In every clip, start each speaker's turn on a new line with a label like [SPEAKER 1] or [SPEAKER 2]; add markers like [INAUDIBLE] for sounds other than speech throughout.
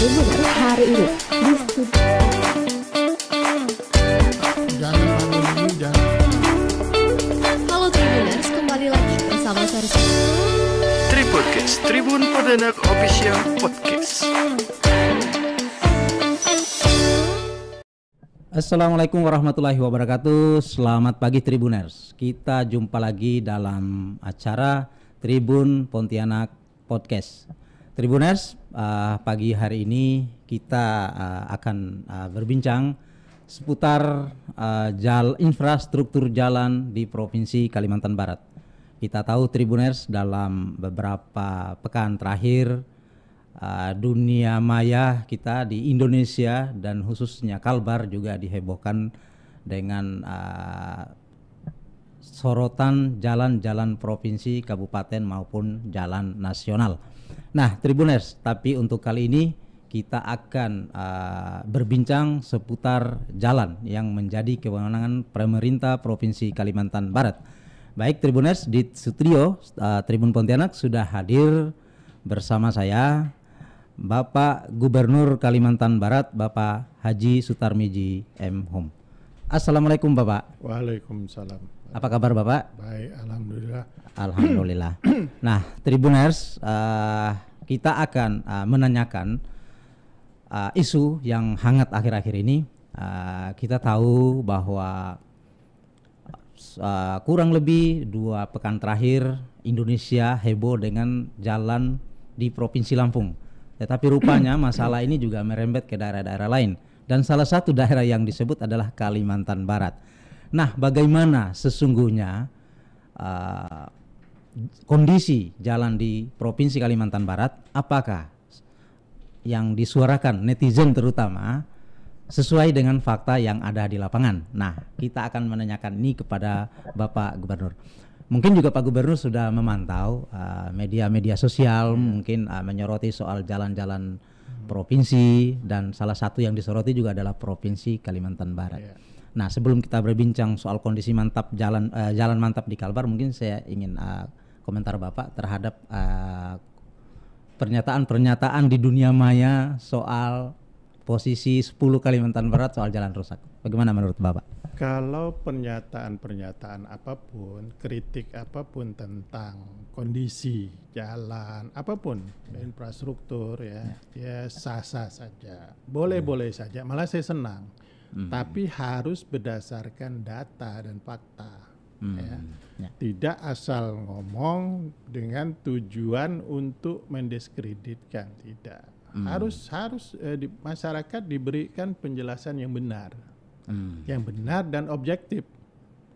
[SPEAKER 1] ribu hari ini di studio. Halo Tribuners, kembali lagi bersama Sarjana. Tripodcast, Tribun Perdana Official Podcast.
[SPEAKER 2] Assalamualaikum warahmatullahi wabarakatuh. Selamat pagi Tribuners. Kita jumpa lagi dalam acara Tribun Pontianak Podcast. Tribuners, uh, pagi hari ini kita uh, akan uh, berbincang seputar uh, jal infrastruktur jalan di Provinsi Kalimantan Barat. Kita tahu Tribuners dalam beberapa pekan terakhir uh, dunia maya kita di Indonesia dan khususnya Kalbar juga dihebohkan dengan uh, sorotan jalan-jalan provinsi, kabupaten maupun jalan nasional Nah, Tribuners, tapi untuk kali ini kita akan uh, berbincang seputar jalan yang menjadi kewenangan pemerintah Provinsi Kalimantan Barat. Baik, Tribuners di studio uh, Tribun Pontianak sudah hadir bersama saya Bapak Gubernur Kalimantan Barat Bapak Haji Sutarmiji M Hom. Assalamualaikum Bapak.
[SPEAKER 1] Waalaikumsalam. Apa kabar Bapak? Baik, Alhamdulillah.
[SPEAKER 2] Alhamdulillah. nah, Tribuners, uh, kita akan uh, menanyakan uh, isu yang hangat akhir-akhir ini. Uh, kita tahu bahwa uh, kurang lebih dua pekan terakhir Indonesia heboh dengan jalan di Provinsi Lampung. Tetapi rupanya masalah ini juga merembet ke daerah-daerah lain. Dan salah satu daerah yang disebut adalah Kalimantan Barat. Nah, bagaimana sesungguhnya uh, kondisi jalan di Provinsi Kalimantan Barat, apakah yang disuarakan netizen terutama sesuai dengan fakta yang ada di lapangan? Nah, kita akan menanyakan ini kepada Bapak Gubernur. Mungkin juga Pak Gubernur sudah memantau uh, media-media uh, sosial, hmm. mungkin uh, menyoroti soal jalan-jalan hmm. provinsi dan salah satu yang disoroti juga adalah provinsi Kalimantan Barat. Yeah. Nah, sebelum kita berbincang soal kondisi mantap jalan uh, jalan mantap di Kalbar, mungkin saya ingin uh, komentar Bapak terhadap eh, pernyataan-pernyataan uh, di dunia maya soal posisi 10 Kalimantan Barat soal jalan rusak. Bagaimana menurut Bapak?
[SPEAKER 1] Kalau pernyataan-pernyataan apapun, kritik apapun tentang kondisi jalan, apapun infrastruktur ya, ya, ya sah-sah saja, boleh-boleh saja. Malah saya senang. Hmm. Tapi harus berdasarkan data dan fakta Ya. Hmm. Ya. Tidak asal ngomong dengan tujuan untuk mendiskreditkan, tidak. Hmm. Harus harus eh, di, masyarakat diberikan penjelasan yang benar, hmm. yang benar dan objektif.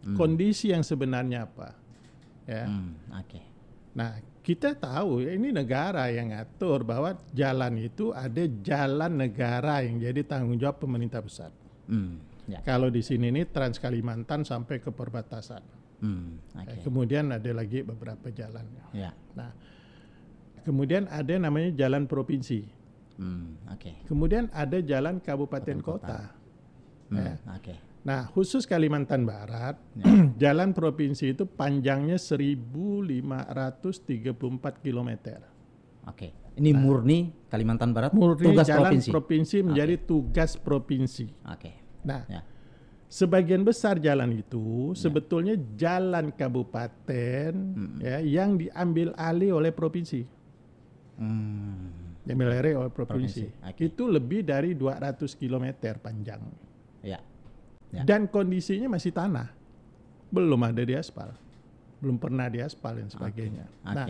[SPEAKER 1] Hmm. Kondisi yang sebenarnya apa? Ya. Hmm. Oke. Okay. Nah, kita tahu ya ini negara yang ngatur bahwa jalan itu ada jalan negara yang jadi tanggung jawab pemerintah pusat. Hmm. Ya. Kalau di sini ini Trans Kalimantan sampai ke perbatasan. Hmm, eh, okay. Kemudian ada lagi beberapa jalan. Ya. Nah, kemudian ada namanya jalan provinsi.
[SPEAKER 2] Hmm, okay.
[SPEAKER 1] Kemudian ada jalan kabupaten kota.
[SPEAKER 2] Hmm, ya. Eh, okay.
[SPEAKER 1] Nah, khusus Kalimantan Barat, ya. [CLEARS THROAT] jalan provinsi itu panjangnya 1534 km. Oke.
[SPEAKER 2] Ini nah, murni
[SPEAKER 1] Kalimantan Barat murni tugas jalan provinsi. provinsi menjadi okay. tugas provinsi. Oke. Okay. Nah, ya. sebagian besar jalan itu ya. sebetulnya jalan kabupaten hmm. ya yang diambil alih oleh provinsi. Hmm. Diambil alih oleh provinsi. provinsi. Okay. Itu lebih dari 200 km panjang. Ya. ya. Dan kondisinya masih tanah. Belum ada di aspal Belum pernah di aspal dan sebagainya. Okay. Nah,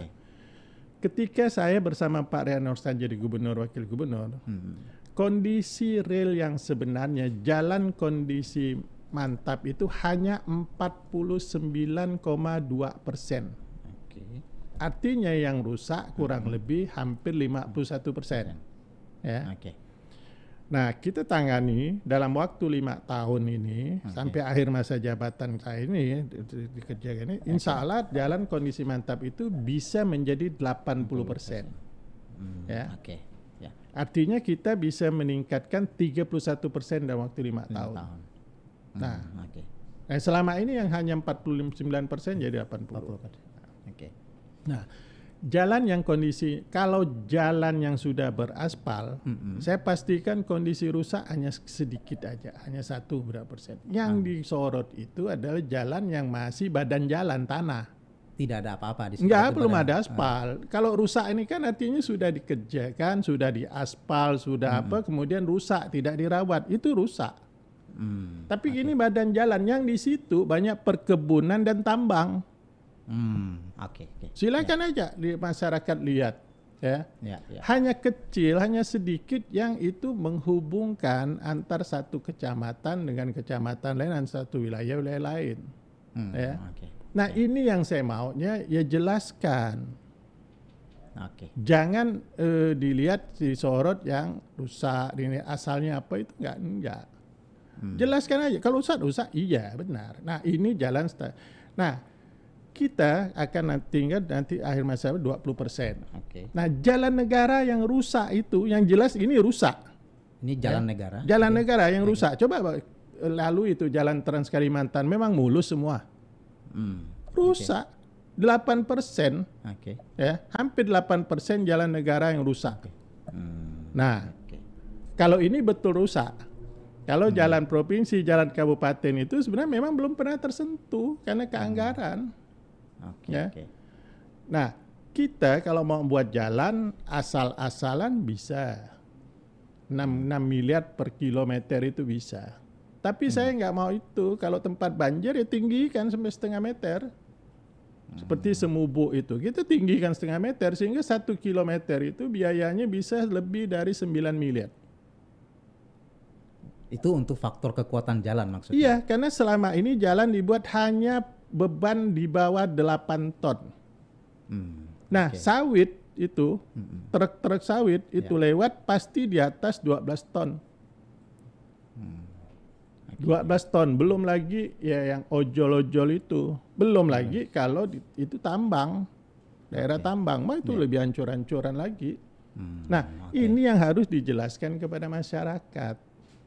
[SPEAKER 1] ketika saya bersama Pak Rian Norstan jadi gubernur wakil gubernur, hmm kondisi rel yang sebenarnya jalan kondisi mantap itu hanya 49,2 persen. Okay. Artinya yang rusak kurang hmm. lebih hampir 51 persen. Ya. Okay. Nah kita tangani dalam waktu lima tahun ini okay. sampai akhir masa jabatan saya ini dikerjakan ini, insya Allah jalan kondisi mantap itu bisa menjadi 80 persen. Hmm, ya. Okay. Artinya kita bisa meningkatkan 31 persen dalam waktu lima tahun. tahun. Hmm, nah, hmm, okay. Eh, selama ini yang hanya 49 persen jadi 80. 80. Oke. Okay. Nah, jalan yang kondisi kalau jalan yang sudah beraspal, mm -hmm. saya pastikan kondisi rusak hanya sedikit aja, hanya satu berapa persen. Yang hmm. disorot itu adalah jalan yang masih badan jalan tanah tidak ada apa-apa di sini. Enggak, belum ada aspal. Uh. Kalau rusak ini kan artinya sudah dikerjakan, sudah diaspal, sudah hmm. apa, kemudian rusak, tidak dirawat, itu rusak. Hmm. Tapi okay. ini badan jalan yang di situ banyak perkebunan dan tambang.
[SPEAKER 2] Hmm. Oke. Okay, okay. Silakan yeah.
[SPEAKER 1] aja di masyarakat lihat. Ya. Yeah, yeah. Hanya kecil, hanya sedikit yang itu menghubungkan antar satu kecamatan dengan kecamatan lain dan satu wilayah wilayah lain. Hmm, ya. Okay. Nah ya. ini yang saya maunya ya jelaskan. Okay. Jangan eh, dilihat dilihat sorot yang rusak, ini asalnya apa itu enggak enggak. Hmm. Jelaskan aja kalau rusak rusak iya benar. Nah ini jalan start. Nah kita akan nanti tinggal nanti akhir masa 20 persen. Okay. Nah jalan negara yang rusak itu yang jelas ini rusak. Ini jalan ya? negara. Jalan Oke. negara yang rusak. Coba lalu itu jalan Trans Kalimantan memang mulus semua Hmm. rusak delapan persen okay. ya hampir delapan persen jalan negara yang rusak okay. hmm. nah okay. kalau ini betul rusak kalau hmm. jalan provinsi jalan kabupaten itu sebenarnya memang belum pernah tersentuh karena hmm. keanggaran okay, ya okay. nah kita kalau mau membuat jalan asal-asalan bisa 6, 6 miliar per kilometer itu bisa tapi hmm. saya nggak mau itu. Kalau tempat banjir ya tinggi kan sampai setengah meter. Seperti hmm. Semubu itu. Kita tinggikan setengah meter sehingga satu kilometer itu biayanya bisa lebih dari 9 miliar. Itu untuk faktor
[SPEAKER 2] kekuatan jalan maksudnya? Iya,
[SPEAKER 1] karena selama ini jalan dibuat hanya beban di bawah 8 ton. Hmm. Nah, okay. sawit itu, hmm, hmm. truk-truk sawit itu yeah. lewat pasti di atas 12 ton. 12 ton, belum lagi ya yang ojol-ojol itu. Belum hmm. lagi kalau di, itu tambang. Daerah okay. Iya. tambang mah itu yeah. lebih hancur-hancuran lagi. Hmm, nah, okay. ini yang harus dijelaskan kepada masyarakat.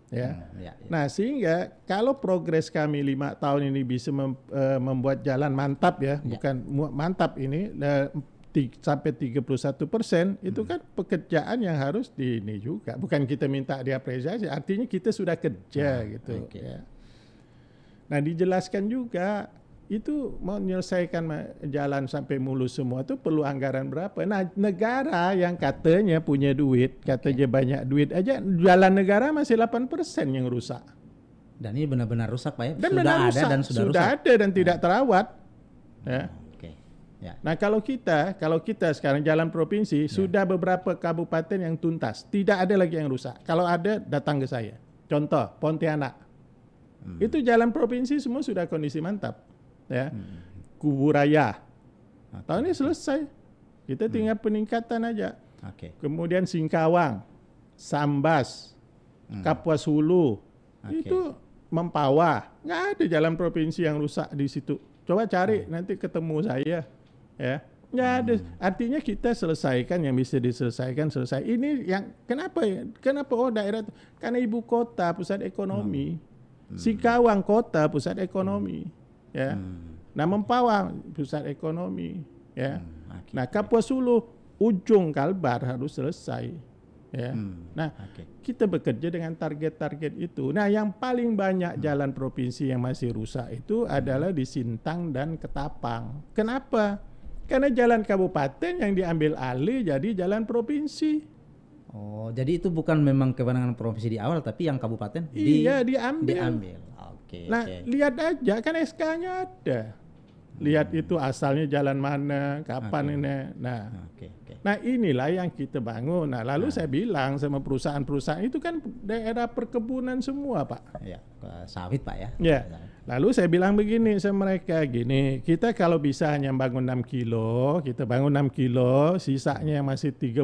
[SPEAKER 1] Ya. Hmm, ya, ya. Nah, sehingga kalau progres kami lima tahun ini bisa mem, uh, membuat jalan mantap ya, ya. bukan mantap ini eh, sampai 31 persen itu hmm. kan pekerjaan yang harus di ini juga bukan kita minta diapresiasi artinya kita sudah kerja nah, gitu okay. ya. Nah dijelaskan juga itu mau menyelesaikan jalan sampai mulus semua itu perlu anggaran berapa? Nah negara yang katanya punya duit katanya banyak duit aja jalan negara masih 8 persen yang rusak. Dan ini benar-benar rusak pak ya? Dan sudah ada rusak. dan sudah, sudah rusak. ada dan tidak nah. terawat. Ya. Oh. Ya. Nah kalau kita, kalau kita sekarang jalan provinsi ya. sudah beberapa kabupaten yang tuntas, tidak ada lagi yang rusak. Kalau ada datang ke saya. Contoh Pontianak, hmm. itu jalan provinsi semua sudah kondisi mantap, ya. Hmm. Kuburaya, okay. tahun ini selesai. Kita hmm. tinggal peningkatan aja. Okay. Kemudian Singkawang, Sambas, hmm. Kapuas Hulu, okay. itu Mempawah, nggak ada jalan provinsi yang rusak di situ. Coba cari nanti ketemu saya ya ya ada artinya kita selesaikan yang bisa diselesaikan selesai ini yang kenapa ya kenapa oh daerah itu karena ibu kota pusat ekonomi hmm. hmm. Sikawang kota pusat ekonomi hmm. ya hmm. nah Mempawang pusat ekonomi ya hmm. nah Kapuas Hulu ujung Kalbar harus selesai ya hmm. nah okay. kita bekerja dengan target-target itu nah yang paling banyak hmm. jalan provinsi yang masih rusak itu hmm. adalah di Sintang dan Ketapang kenapa karena jalan kabupaten yang diambil alih jadi jalan provinsi.
[SPEAKER 2] Oh, jadi itu bukan memang kewenangan provinsi di awal, tapi yang kabupaten di, iya diambil. Diambil.
[SPEAKER 1] Oke. Okay, nah, okay. lihat aja kan SK-nya ada. Lihat hmm. itu asalnya jalan mana, kapan okay. ini. Nah, okay. Nah inilah yang kita bangun. Nah lalu nah. saya bilang sama perusahaan-perusahaan itu kan daerah perkebunan semua pak.
[SPEAKER 2] Ya, sawit pak ya.
[SPEAKER 1] Ya. Lalu saya bilang begini sama mereka gini, kita kalau bisa hanya bangun 6 kilo, kita bangun 6 kilo, sisanya yang masih 30-40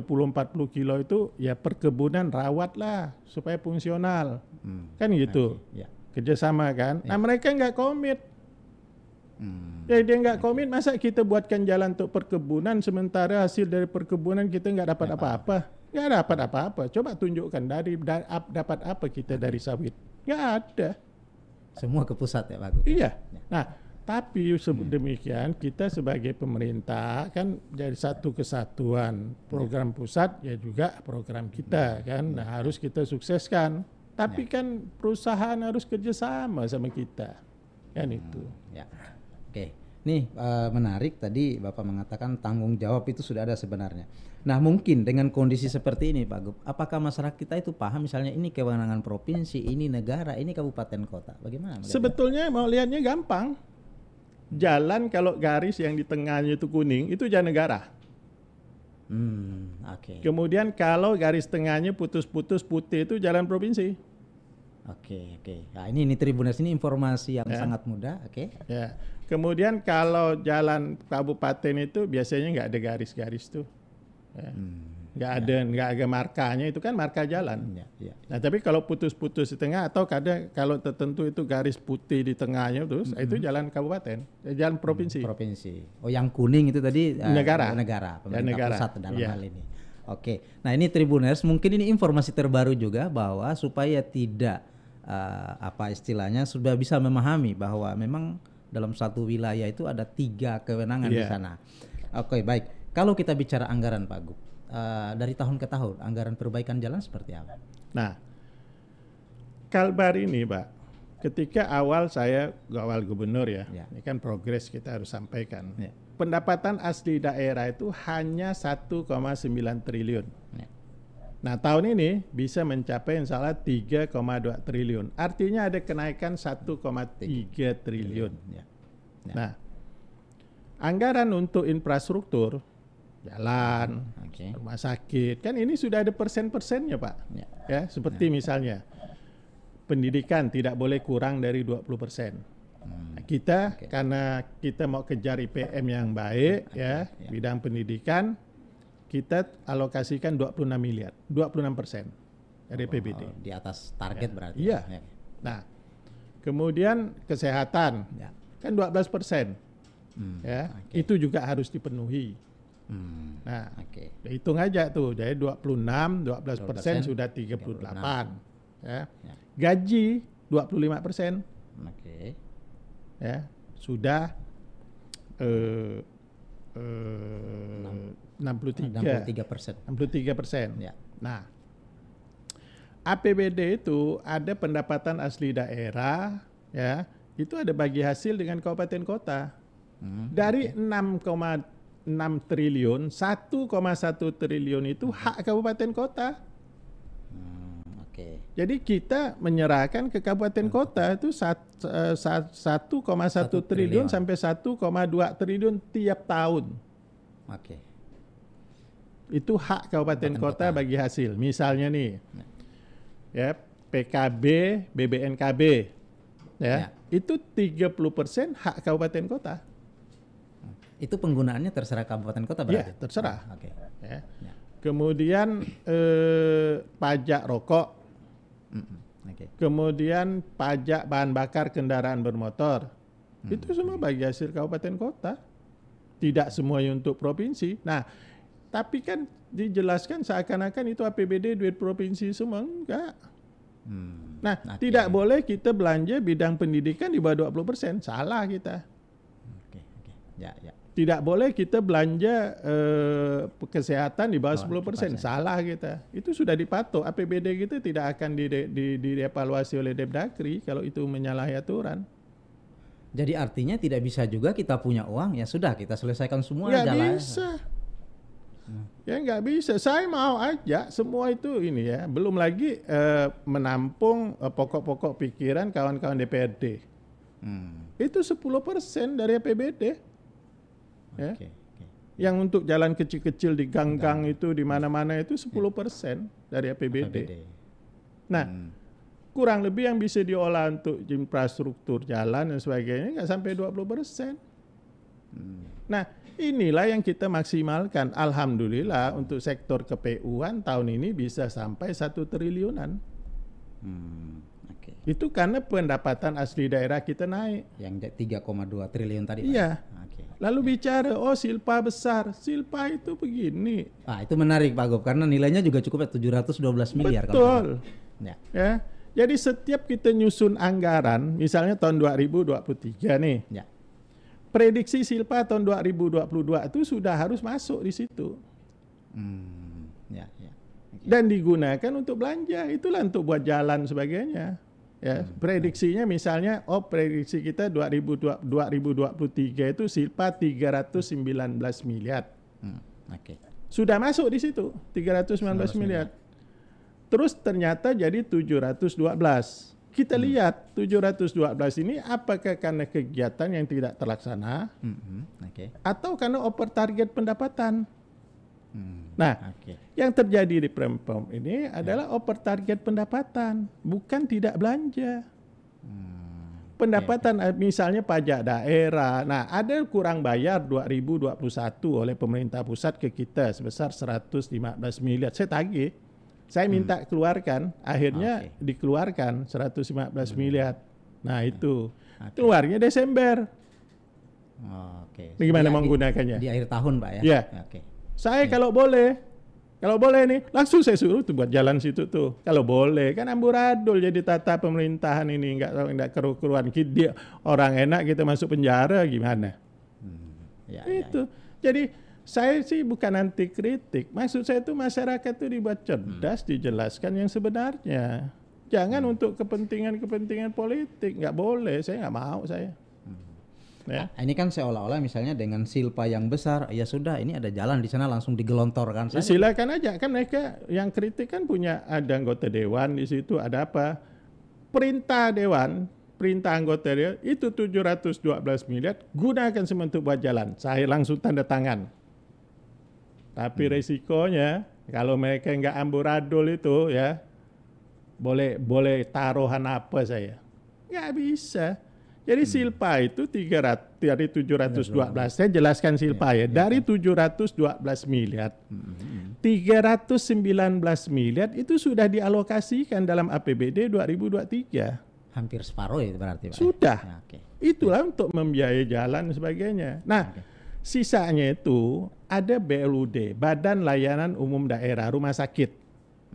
[SPEAKER 1] kilo itu ya perkebunan rawatlah supaya fungsional. Hmm. Kan gitu. ya. Kerjasama kan. Ya. Nah iya. mereka nggak komit. Hmm. Ya, dia nggak komit, masa kita buatkan jalan untuk perkebunan sementara hasil dari perkebunan kita nggak dapat iya. apa-apa? Nggak dapat apa-apa. Coba tunjukkan dari da, ap, dapat apa kita dari sawit? Nggak ada. Semua ke pusat ya Pak Iya. Ya. Nah, tapi hmm. demikian kita sebagai pemerintah kan jadi satu kesatuan program ya. pusat ya juga program kita hmm. kan ya. nah, harus kita sukseskan. Tapi kan perusahaan harus kerjasama sama kita kan hmm. itu. Ya.
[SPEAKER 2] Oke. Nih uh, menarik tadi Bapak mengatakan tanggung jawab itu sudah ada sebenarnya. Nah mungkin dengan kondisi seperti ini Pak Gub, apakah masyarakat kita itu paham misalnya ini kewenangan provinsi, ini negara, ini kabupaten kota, bagaimana?
[SPEAKER 1] Sebetulnya mau lihatnya gampang. Jalan kalau garis yang di tengahnya itu kuning itu jalan negara.
[SPEAKER 2] Hmm, Oke. Okay.
[SPEAKER 1] Kemudian kalau garis tengahnya putus-putus putih itu jalan provinsi.
[SPEAKER 2] Oke okay, oke. Okay.
[SPEAKER 1] Nah ini ini Tribunas ini informasi yang yeah. sangat mudah. Oke. Okay. Ya. Kemudian kalau jalan kabupaten itu biasanya nggak ada garis-garis tuh, ya. Hmm. nggak ya. hmm, ada nggak ada markanya itu kan marka jalan. Ya, ya. Nah tapi kalau putus-putus di tengah atau kadang kalau tertentu itu garis putih di tengahnya terus hmm. itu jalan kabupaten, eh, jalan provinsi. Hmm, provinsi. Oh
[SPEAKER 2] yang kuning itu tadi uh, negara, negara, pemerintah negara. pusat dalam ya. hal ini. Oke, nah ini Tribuners mungkin ini informasi terbaru juga bahwa supaya tidak uh, apa istilahnya sudah bisa memahami bahwa memang dalam satu wilayah itu ada tiga kewenangan yeah. di iya. sana. Oke okay, baik. Kalau kita bicara anggaran Pak Gub, uh, dari tahun ke tahun
[SPEAKER 1] anggaran perbaikan jalan seperti apa? Nah, Kalbar ini Pak, ketika awal saya awal gubernur ya, yeah. ini kan progres kita harus sampaikan. Yeah. Pendapatan asli daerah itu hanya 1,9 triliun. Yeah. Nah, tahun ini bisa mencapai insya Allah 3,2 triliun. Artinya ada kenaikan 1,3 triliun. Ya. Ya. Nah, anggaran untuk infrastruktur, jalan, okay. rumah sakit, kan ini sudah ada persen-persennya Pak. Ya, ya seperti ya. misalnya, pendidikan tidak boleh kurang dari 20 persen. Hmm. Nah, kita okay. karena kita mau kejar IPM yang baik okay. ya, ya, bidang pendidikan kita alokasikan 26 miliar, 26 persen dari PBD. Oh,
[SPEAKER 2] di atas target ya. berarti. Iya. Ya.
[SPEAKER 1] Nah, kemudian kesehatan ya. kan 12 persen, hmm, ya okay. itu juga harus dipenuhi. Hmm, nah, okay. Ya hitung aja tuh, jadi 26, 12 persen sudah 38. 36. Ya. ya. Gaji 25 persen. Okay. Ya, sudah eh, 63 eh, tiga persen. 63 persen. Ya. Nah, APBD itu ada pendapatan asli daerah, ya itu ada bagi hasil dengan kabupaten kota. Hmm, Dari okay. 6,6 triliun, 1,1 triliun itu hmm. hak kabupaten kota. Jadi kita menyerahkan ke kabupaten kota itu 1,1 eh, triliun sampai 1,2 triliun tiap tahun. Oke. Okay. Itu hak kabupaten, kota, kota bagi hasil. Misalnya nih. Ya, ya PKB, BBNKB. Ya, ya. itu 30% hak kabupaten kota. Itu penggunaannya terserah kabupaten kota berarti? Ya, terserah. Oke. Okay. Ya. ya. Kemudian eh, pajak rokok Okay. Kemudian pajak bahan bakar kendaraan bermotor. Mm-hmm. Itu semua bagi hasil kabupaten kota. Tidak semua untuk provinsi. Nah, tapi kan dijelaskan seakan-akan itu APBD duit provinsi semua enggak. Hmm, nah, tidak boleh kita belanja bidang pendidikan di bawah 20%. Salah kita. okay, Okay. Ya, ya tidak boleh kita belanja uh, kesehatan di bawah sepuluh persen ya. Salah kita. Itu sudah dipatok. APBD kita tidak akan di, di, dievaluasi oleh Depdakri kalau itu menyalahi aturan. Jadi artinya tidak bisa juga kita punya
[SPEAKER 2] uang ya sudah kita
[SPEAKER 1] selesaikan semua nggak jalan. bisa. Hmm. Ya nggak bisa. Saya mau aja semua itu ini ya. Belum lagi uh, menampung pokok eh, pokok-pokok pikiran kawan-kawan DPRD. Hmm. Itu 10% dari APBD. Ya. Okay, Yang untuk jalan kecil-kecil di gang-gang itu di mana-mana itu 10% ya. dari APBD. APBD. Nah, hmm. kurang lebih yang bisa diolah untuk infrastruktur jalan dan sebagainya nggak sampai 20%. Hmm. Nah, inilah yang kita maksimalkan. Alhamdulillah untuk sektor KPU-an tahun ini bisa sampai satu triliunan. Hmm, okay. Itu karena pendapatan asli daerah kita naik. Yang 3,2 triliun tadi. Iya. Pak. Ah, Lalu bicara, oh
[SPEAKER 2] silpa besar, silpa itu begini. Ah itu menarik Pak Gop, karena nilainya juga cukup ya 712 miliar. Betul. Kalau
[SPEAKER 1] ya. ya. Jadi setiap kita nyusun anggaran, misalnya tahun 2023 nih. Ya. Prediksi silpa tahun 2022 itu sudah harus masuk di situ. Hmm, ya, ya. Okay. Dan digunakan untuk belanja, itulah untuk buat jalan sebagainya. Ya, prediksinya misalnya oh prediksi kita 2023 itu silpa 319 miliar.
[SPEAKER 2] Hmm, Oke. Okay.
[SPEAKER 1] Sudah masuk di situ 319 miliar. miliar. Ya. Terus ternyata jadi 712. Kita hmm. lihat 712 ini apakah karena kegiatan yang tidak terlaksana?
[SPEAKER 2] Hmm, hmm Oke. Okay.
[SPEAKER 1] Atau karena over target pendapatan? Hmm, nah, okay. Yang terjadi di Prempom ini ya. adalah yeah. over target pendapatan, bukan tidak belanja. Hmm. Pendapatan yeah. Eh, misalnya pajak daerah. Nah, ada kurang bayar 2021 oleh pemerintah pusat ke kita sebesar 115 miliar. Saya tagih. Saya hmm. minta hmm. keluarkan, akhirnya okay. dikeluarkan 115 hmm. miliar. Nah, hmm. itu. Okay. Keluarnya Desember.
[SPEAKER 2] Oke. Okay. Bagaimana di,
[SPEAKER 1] menggunakannya? Di, di akhir tahun, Pak ya. Yeah. Oke. Okay. Saya yeah. kalau boleh kalau boleh nih, langsung saya suruh tuh buat jalan situ tuh. Kalau boleh, kan amburadul jadi tata pemerintahan ini nggak tahu nggak keruan, Dia orang enak kita gitu masuk penjara gimana? Hmm. Ya, ya itu. Ya, ya. Jadi saya sih bukan anti kritik. Maksud saya itu masyarakat itu dibuat cerdas, hmm. dijelaskan yang sebenarnya. Jangan hmm. untuk kepentingan-kepentingan politik. Nggak boleh. Saya nggak mau saya.
[SPEAKER 2] Ya. Ah, ini kan seolah-olah misalnya dengan silpa yang
[SPEAKER 1] besar, ya sudah ini ada jalan di sana langsung digelontorkan Ya, Silakan aja kan mereka yang kritik kan punya ada anggota dewan di situ ada apa? Perintah dewan, perintah anggota dewan itu 712 miliar gunakan sementuk buat jalan. Saya langsung tanda tangan. Tapi hmm. resikonya kalau mereka nggak amburadul itu ya boleh boleh taruhan apa saya? Nggak bisa jadi hmm. silpa itu 300 dari dua belas saya jelaskan silpa ya, ya, ya. dari iya. belas miliar. Mm-hmm. tiga ratus sembilan belas miliar itu sudah dialokasikan dalam APBD 2023. Hampir separuh itu berarti Pak. Sudah. Ya, nah, okay. Itulah ya. untuk membiayai jalan dan sebagainya. Nah, okay. sisanya itu ada BLUD, Badan Layanan Umum Daerah Rumah Sakit.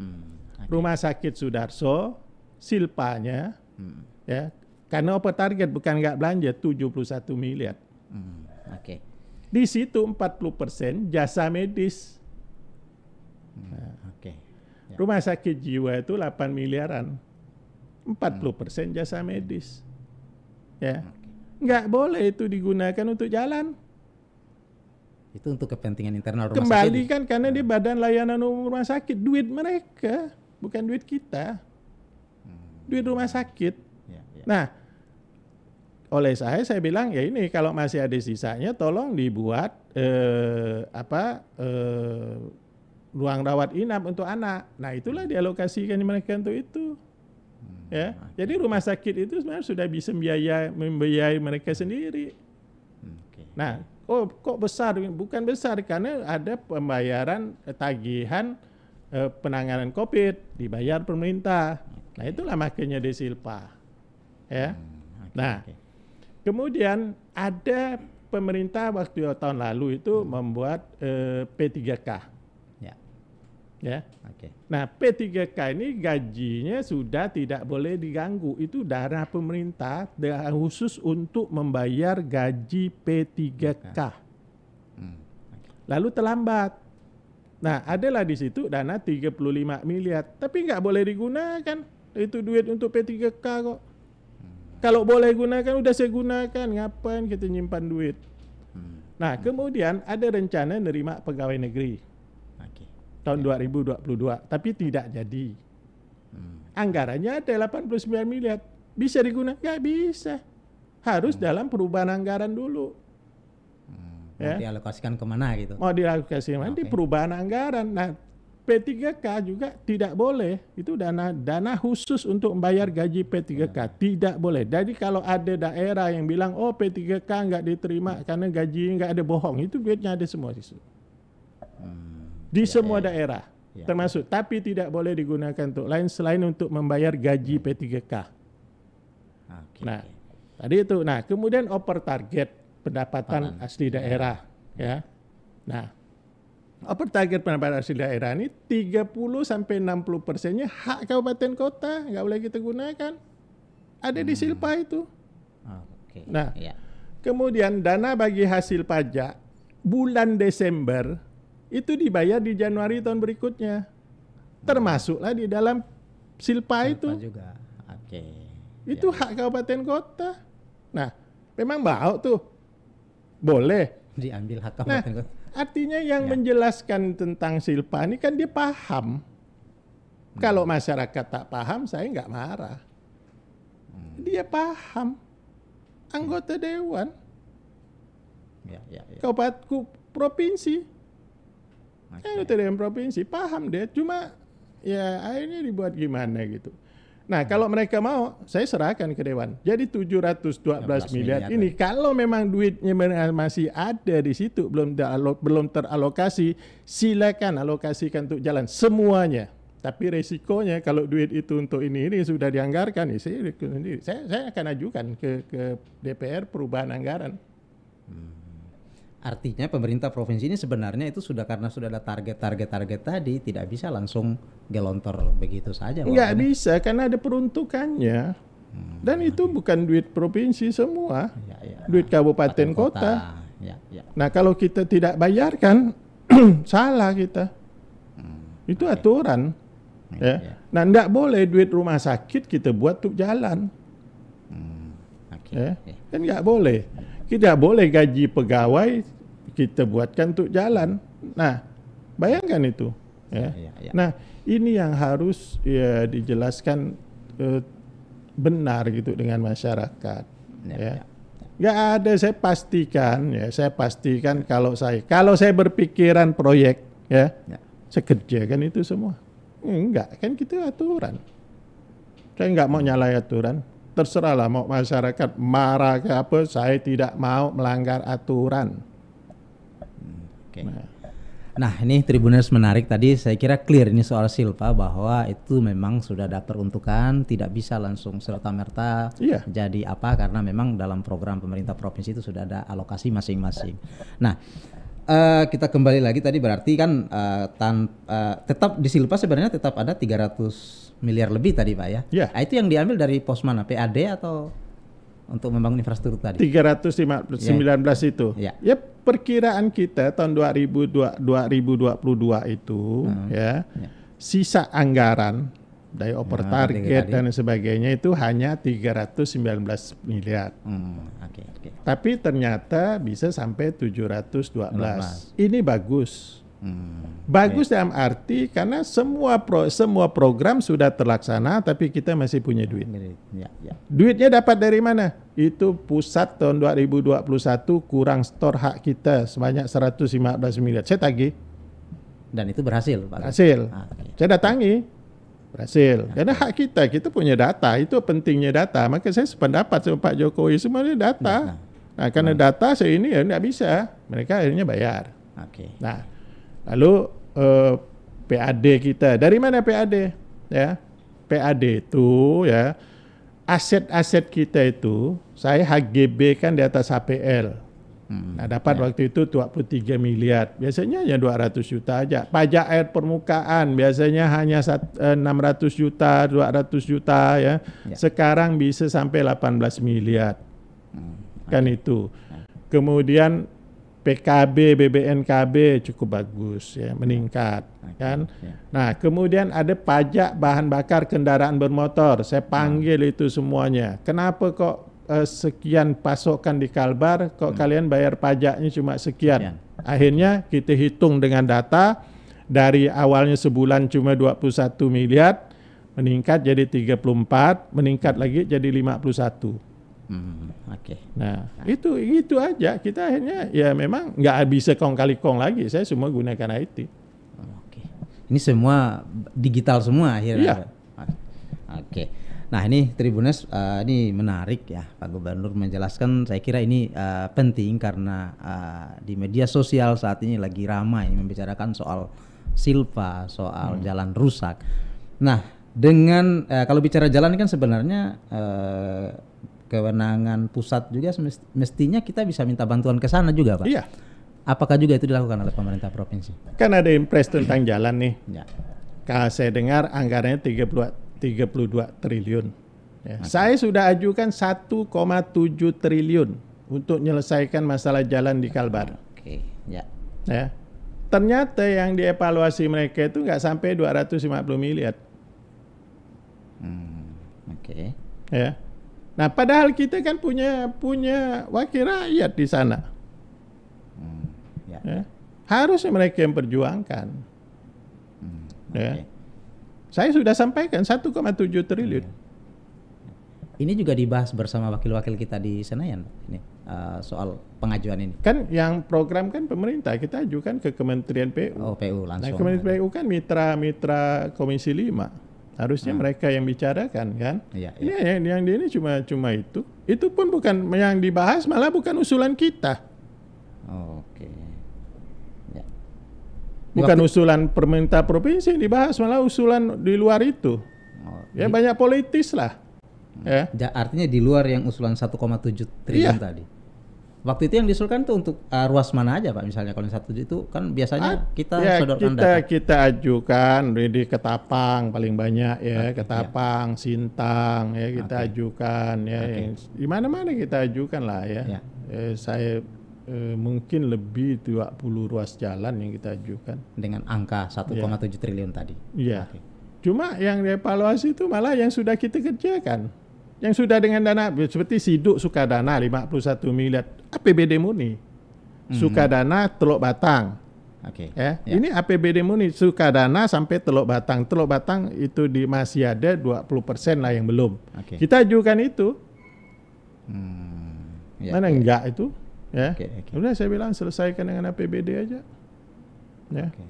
[SPEAKER 1] Hmm. Okay. Rumah Sakit Sudarso silpanya hmm. ya karena apa target bukan nggak belanja 71 miliar. Hmm, Oke. Okay. Di situ 40% jasa medis. Hmm, nah, Oke. Okay. Ya. Rumah sakit jiwa itu 8 miliaran. 40% persen hmm. jasa medis. Ya. Okay. boleh itu digunakan untuk jalan.
[SPEAKER 2] Itu untuk kepentingan internal rumah Kembalikan
[SPEAKER 1] sakit. Kembalikan karena di hmm. badan layanan umum rumah sakit duit mereka, bukan duit kita. Hmm. Duit rumah sakit. Ya, ya. Nah, oleh saya saya bilang ya ini kalau masih ada sisanya tolong dibuat eh, apa eh, ruang rawat inap untuk anak. Nah itulah hmm. dialokasikan mereka untuk itu. Hmm, ya, jadi rumah sakit itu sebenarnya sudah bisa membiayai, membiayai mereka hmm. sendiri. Okay. Nah, oh kok besar? Bukan besar karena ada pembayaran eh, tagihan eh, penanganan COVID dibayar pemerintah. Okay. Nah itulah makanya desilpa. Ya, hmm, nah. Kemudian ada pemerintah waktu tahun lalu itu hmm. membuat eh, P3K. Ya. Ya. Oke. Okay. Nah, P3K ini gajinya sudah tidak boleh diganggu. Itu dana pemerintah khusus untuk membayar gaji P3K. Okay. Hmm. Lalu terlambat. Nah, adalah di situ dana 35 miliar, tapi nggak boleh digunakan. Itu duit untuk P3K kok kalau boleh gunakan udah saya gunakan ngapain kita nyimpan duit hmm. nah kemudian ada rencana nerima pegawai negeri okay. tahun 2022 iya. tapi tidak jadi hmm. anggarannya ada 89 miliar bisa digunakan nggak bisa harus hmm. dalam perubahan anggaran dulu hmm. ya.
[SPEAKER 2] dialokasikan kemana gitu
[SPEAKER 1] mau dialokasikan okay. di perubahan anggaran nah P3K juga tidak boleh. Itu dana dana khusus untuk membayar gaji P3K. Ya. Tidak boleh. Jadi kalau ada daerah yang bilang, oh P3K nggak diterima ya. karena gaji nggak ada bohong. Itu duitnya ada semua di situ. Hmm. Di ya, semua ya. daerah. Ya. Termasuk. Tapi tidak boleh digunakan untuk lain selain untuk membayar gaji ya. P3K. Okay, nah, tadi itu. Nah, kemudian over target pendapatan Paman. asli ya. daerah. Ya. ya. Nah, apa target pendapatan asli daerah ini 30 sampai 60 persennya hak kabupaten kota nggak boleh kita gunakan ada hmm. di silpa itu okay. nah yeah. kemudian dana bagi hasil pajak bulan Desember itu dibayar di Januari tahun berikutnya termasuklah di dalam silpa, silpa itu juga oke okay. itu yeah. hak kabupaten kota nah memang bau tuh boleh diambil hak nah, kabupaten nah, kota Artinya yang ya. menjelaskan tentang silpa ini kan dia paham. Hmm. Kalau masyarakat tak paham, saya nggak marah. Hmm. Dia paham. Anggota dewan. Ya, ya, ya. Kabupaten provinsi. Okay. Anggota dewan provinsi paham deh. Cuma ya akhirnya dibuat gimana gitu. Nah, hmm. kalau mereka mau, saya serahkan ke dewan. Jadi 712 miliar, miliar ini kalau memang duitnya masih ada di situ belum belum teralokasi, silakan alokasikan untuk jalan semuanya. Tapi resikonya kalau duit itu untuk ini ini sudah dianggarkan, ya saya, saya saya akan ajukan ke ke DPR perubahan anggaran. Hmm. Artinya
[SPEAKER 2] pemerintah provinsi ini sebenarnya itu sudah karena sudah ada target-target-target tadi tidak bisa langsung gelontor begitu saja. Enggak bisa
[SPEAKER 1] karena ada peruntukannya. Hmm, Dan nah, itu iya. bukan duit provinsi semua, ya, ya. duit kabupaten kota. kota. Ya, ya. Nah kalau kita tidak bayarkan [CLEARS THROAT] salah kita. Hmm. Itu okay. Iya. aturan. Iya, ya. ya. Nah tidak boleh duit rumah sakit kita buat untuk jalan. Hmm. Okay. Ya. Okay. Kan tidak boleh. Tidak boleh gaji pegawai kita buatkan untuk jalan. Nah, bayangkan itu. Ya. Ya, ya, ya. Nah, ini yang harus ya dijelaskan eh, benar gitu dengan masyarakat. Iya, ya. ya. ya. Gak ada saya pastikan ya saya pastikan kalau saya kalau saya berpikiran proyek ya, ya. saya kerjakan itu semua enggak kan kita aturan saya nggak mau nyalai aturan terserahlah mau masyarakat marah ke apa, saya tidak mau melanggar aturan.
[SPEAKER 2] Okay. Nah. nah ini Tribuners menarik tadi saya kira clear ini soal silpa bahwa itu memang sudah ada peruntukan tidak bisa langsung serta merta yeah. jadi apa karena memang dalam program pemerintah provinsi itu sudah ada alokasi masing-masing. Nah uh, kita kembali lagi tadi berarti kan uh, tan uh, tetap di Silpa sebenarnya tetap ada 300 miliar lebih tadi Pak ya. Yeah. Nah, itu yang diambil dari pos mana? PAD atau untuk membangun infrastruktur tadi? 319
[SPEAKER 1] yeah. Iya. itu. Yeah. Ya perkiraan kita tahun 2022, 2022 itu hmm. ya yeah. sisa anggaran daya nah, oper nah, target dan sebagainya itu hanya 319 miliar. Hmm, okay, okay. Tapi ternyata bisa sampai 712. 15. Ini bagus.
[SPEAKER 2] Hmm,
[SPEAKER 1] bagus okay. dalam arti karena semua pro, semua program sudah terlaksana tapi kita masih punya duit. Ya, ya. Duitnya dapat dari mana? Itu pusat tahun 2021 kurang store hak kita sebanyak 115 miliar. Saya tagih. Dan itu berhasil, Pak. Berhasil. Ah, okay. Saya datangi berhasil. Iya. Karena hak kita, kita punya data, itu pentingnya data. Maka saya sependapat sama Pak Jokowi, semuanya data. Nah, nah. nah karena nah. data saya ini ya tidak bisa, mereka akhirnya bayar. Oke. Okay. Nah, lalu eh, PAD kita, dari mana PAD? Ya, PAD itu ya aset-aset kita itu, saya HGB kan di atas APL Hmm. nah dapat ya. waktu itu 23 miliar. Biasanya hanya 200 juta aja. Pajak air permukaan biasanya hanya 600 eh, juta, 200 juta ya. ya. Sekarang bisa sampai 18 miliar. Hmm, kan itu. Ya. Kemudian PKB, BBNKB cukup bagus ya, meningkat kan. Ya. Nah, kemudian ada pajak bahan bakar kendaraan bermotor. Saya hmm. panggil ya. itu semuanya. Kenapa kok uh, sekian pasokan di Kalbar, kok hmm. kalian bayar pajaknya cuma sekian. sekian. Akhirnya kita hitung dengan data dari awalnya sebulan cuma 21 miliar meningkat jadi 34, meningkat lagi jadi 51.
[SPEAKER 2] Hmm, Oke. Okay.
[SPEAKER 1] Nah, nah, itu itu aja. Kita akhirnya ya memang nggak bisa kong kali kong lagi. Saya semua gunakan IT. Oke. Okay. Ini semua digital
[SPEAKER 2] semua akhirnya. Iya. Oke. Okay. Nah ini Tribunes uh, eh, ini menarik ya Pak Gubernur menjelaskan saya kira ini uh, penting karena uh, di media sosial saat ini lagi ramai membicarakan soal Silva soal hmm. jalan rusak. Nah dengan uh, kalau bicara jalan kan sebenarnya uh, kewenangan pusat juga mestinya kita bisa minta bantuan ke sana juga Pak. Iya. Apakah
[SPEAKER 1] juga itu dilakukan oleh pemerintah provinsi? Kan ada impres tentang jalan nih. Ya. Kalau saya dengar anggarannya 30 32 triliun. Ya. Okay. Saya sudah ajukan 1,7 triliun untuk menyelesaikan masalah jalan di Kalbar.
[SPEAKER 2] Oke, okay. ya.
[SPEAKER 1] Yeah. ya. Ternyata yang dievaluasi mereka itu nggak sampai 250 miliar.
[SPEAKER 2] Hmm, oke. Okay.
[SPEAKER 1] Ya. Nah, padahal kita kan punya punya wakil rakyat di sana.
[SPEAKER 3] Hmm, ya.
[SPEAKER 1] ya. Harusnya mereka yang perjuangkan. Hmm, okay. Ya saya sudah sampaikan 1,7 triliun. Iya. Ini juga dibahas bersama
[SPEAKER 2] wakil-wakil kita di Senayan ini uh, soal pengajuan ini. Kan yang program kan pemerintah
[SPEAKER 1] kita ajukan ke Kementerian PU. Oh, PU nah, langsung. Nah, Kementerian PU kan mitra-mitra Komisi 5. Harusnya hmm. mereka yang bicarakan kan? Iya, iya. Ya, yang, yang di ini cuma cuma itu. Itu pun bukan yang dibahas malah bukan usulan kita. Oh. Bukan waktu... usulan pemerintah provinsi yang dibahas, malah usulan di luar itu. ya di... banyak politis lah. Hmm. Ya. artinya di luar yang usulan 1,7 triliun iya. tadi.
[SPEAKER 2] Waktu itu yang diusulkan tuh untuk uh, ruas mana aja Pak misalnya
[SPEAKER 1] kalau satu 1,7 itu kan biasanya ah, kita ya, sodorkan kita, data. kita ajukan di Ketapang paling banyak ya, okay, Ketapang, ya. Sintang ya kita okay. ajukan ya. Okay. Di mana-mana kita ajukan lah ya. ya. Eh, saya eh, mungkin lebih 20 ruas jalan yang kita ajukan.
[SPEAKER 2] Dengan angka 1,7 ya. triliun tadi?
[SPEAKER 1] Iya. Cuma yang dievaluasi itu malah yang sudah kita kerjakan. Yang sudah dengan dana, seperti Siduk Sukadana 51 miliar, APBD muni, hmm. Sukadana Teluk Batang. Oke. Okay. Ya. ya. Ini APBD Muni Sukadana sampai Teluk Batang. Teluk Batang itu di masih ada 20% lah yang belum. Okay. Kita ajukan itu. Hmm, ya, Mana ya. ya. enggak itu? Ya. Okay, okay. Udah saya bilang selesaikan dengan APBD aja. Ya. Okay.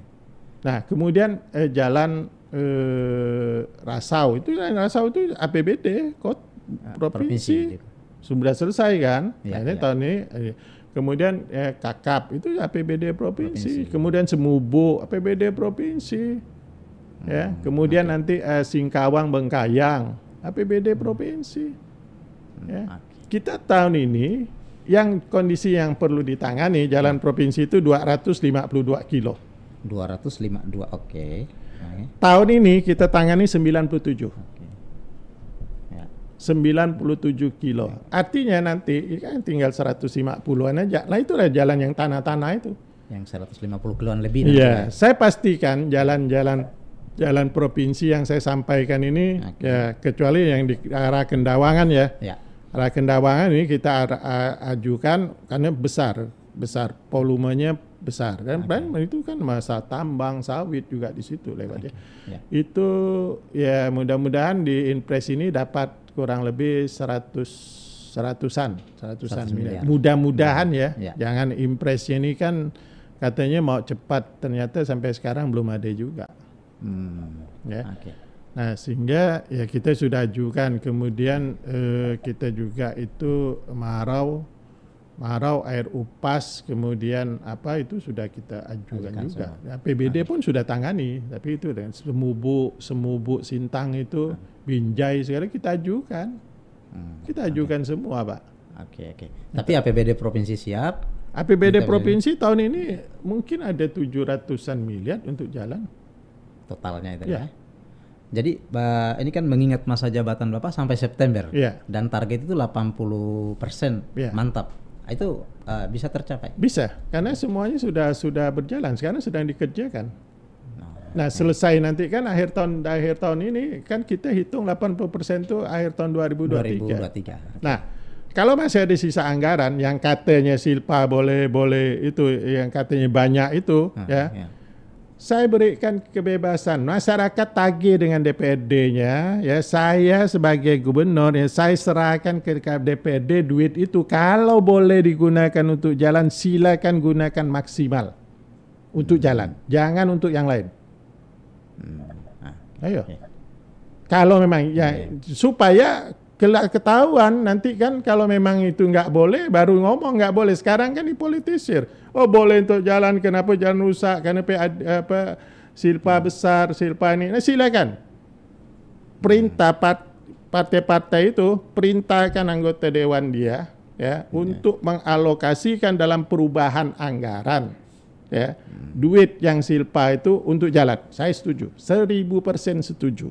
[SPEAKER 1] Nah, kemudian eh, jalan eh, Rasau itu jalan Rasau itu APBD kot ah, provinsi. provinsi gitu. Sudah selesai kan? Ya, nah, ini ya. tahun ini eh, kemudian eh, Kakap itu APBD provinsi. provinsi. Ya. Kemudian Semubu APBD provinsi. Hmm, ya, kemudian okay. nanti eh, Singkawang Bengkayang APBD hmm. provinsi. Hmm, ya. Okay. Kita tahun ini yang kondisi yang perlu ditangani jalan ya. provinsi itu 252 kilo. 252 oke. Okay. Tahun ini kita tangani 97. Okay. Ya. 97 kilo. Ya. Artinya nanti ya kan tinggal 150-an aja. Nah itulah jalan yang tanah-tanah itu. Yang 150 kiloan
[SPEAKER 2] lebih. Iya,
[SPEAKER 1] saya pastikan jalan-jalan jalan provinsi yang saya sampaikan ini okay. ya kecuali yang di arah Kendawangan ya. ya Rakendawangan ini kita ajukan karena besar, besar volumenya besar kan? dan okay. itu kan masa tambang sawit juga di situ lewatnya. Okay. Yeah. Itu ya mudah-mudahan di impres ini dapat kurang lebih 100 seratusan, seratusan miliar. Mudah-mudahan ya. ya. Jangan impres ini kan katanya mau cepat, ternyata sampai sekarang belum ada juga.
[SPEAKER 3] Hmm. Ya. Okay.
[SPEAKER 1] Nah, sehingga ya kita sudah ajukan kemudian eh, kita juga itu marau marau air upas kemudian apa itu sudah kita ajukan Ajukan juga. Nah, PBD APBD nah, pun sudah tangani, tapi itu dengan semubu semubu sintang itu nah. binjai sekarang kita ajukan. Hmm, Kita ajukan semua, Pak. Oke oke. Tapi APBD provinsi siap. APBD provinsi tahun ini mungkin ada 700-an miliar untuk jalan. totalnya itu iya. ya. Ya,
[SPEAKER 2] jadi ini kan mengingat masa jabatan Bapak sampai September yeah. dan target itu 80%
[SPEAKER 1] yeah. Iya. mantap. Ah, itu uh, bisa tercapai. Bisa, karena semuanya sudah sudah berjalan, sekarang sedang dikerjakan. Nah, nah selesai nanti kan akhir tahun akhir tahun ini kan kita hitung 80% persen itu akhir tahun 2023. 2023. Nah, kalau masih ada sisa anggaran yang katanya silpa boleh boleh itu yang katanya banyak itu nah, ya. ya saya berikan kebebasan masyarakat tagih dengan dpd nya ya saya sebagai gubernur ya saya serahkan ke DPD duit itu kalau boleh digunakan untuk jalan silakan gunakan maksimal untuk jalan jangan untuk yang lain hmm. ah. ayo okay. Iya. kalau memang ya okay. Iya. supaya kelak ketahuan nanti kan kalau memang itu nggak boleh baru ngomong nggak boleh sekarang kan dipolitisir oh boleh untuk jalan kenapa jalan rusak kenapa apa silpa hmm. besar silpa ini nah silakan perintah partai-partai itu perintahkan anggota dewan dia ya yeah. untuk mengalokasikan dalam perubahan anggaran ya hmm. duit yang silpa itu untuk jalan saya setuju seribu persen setuju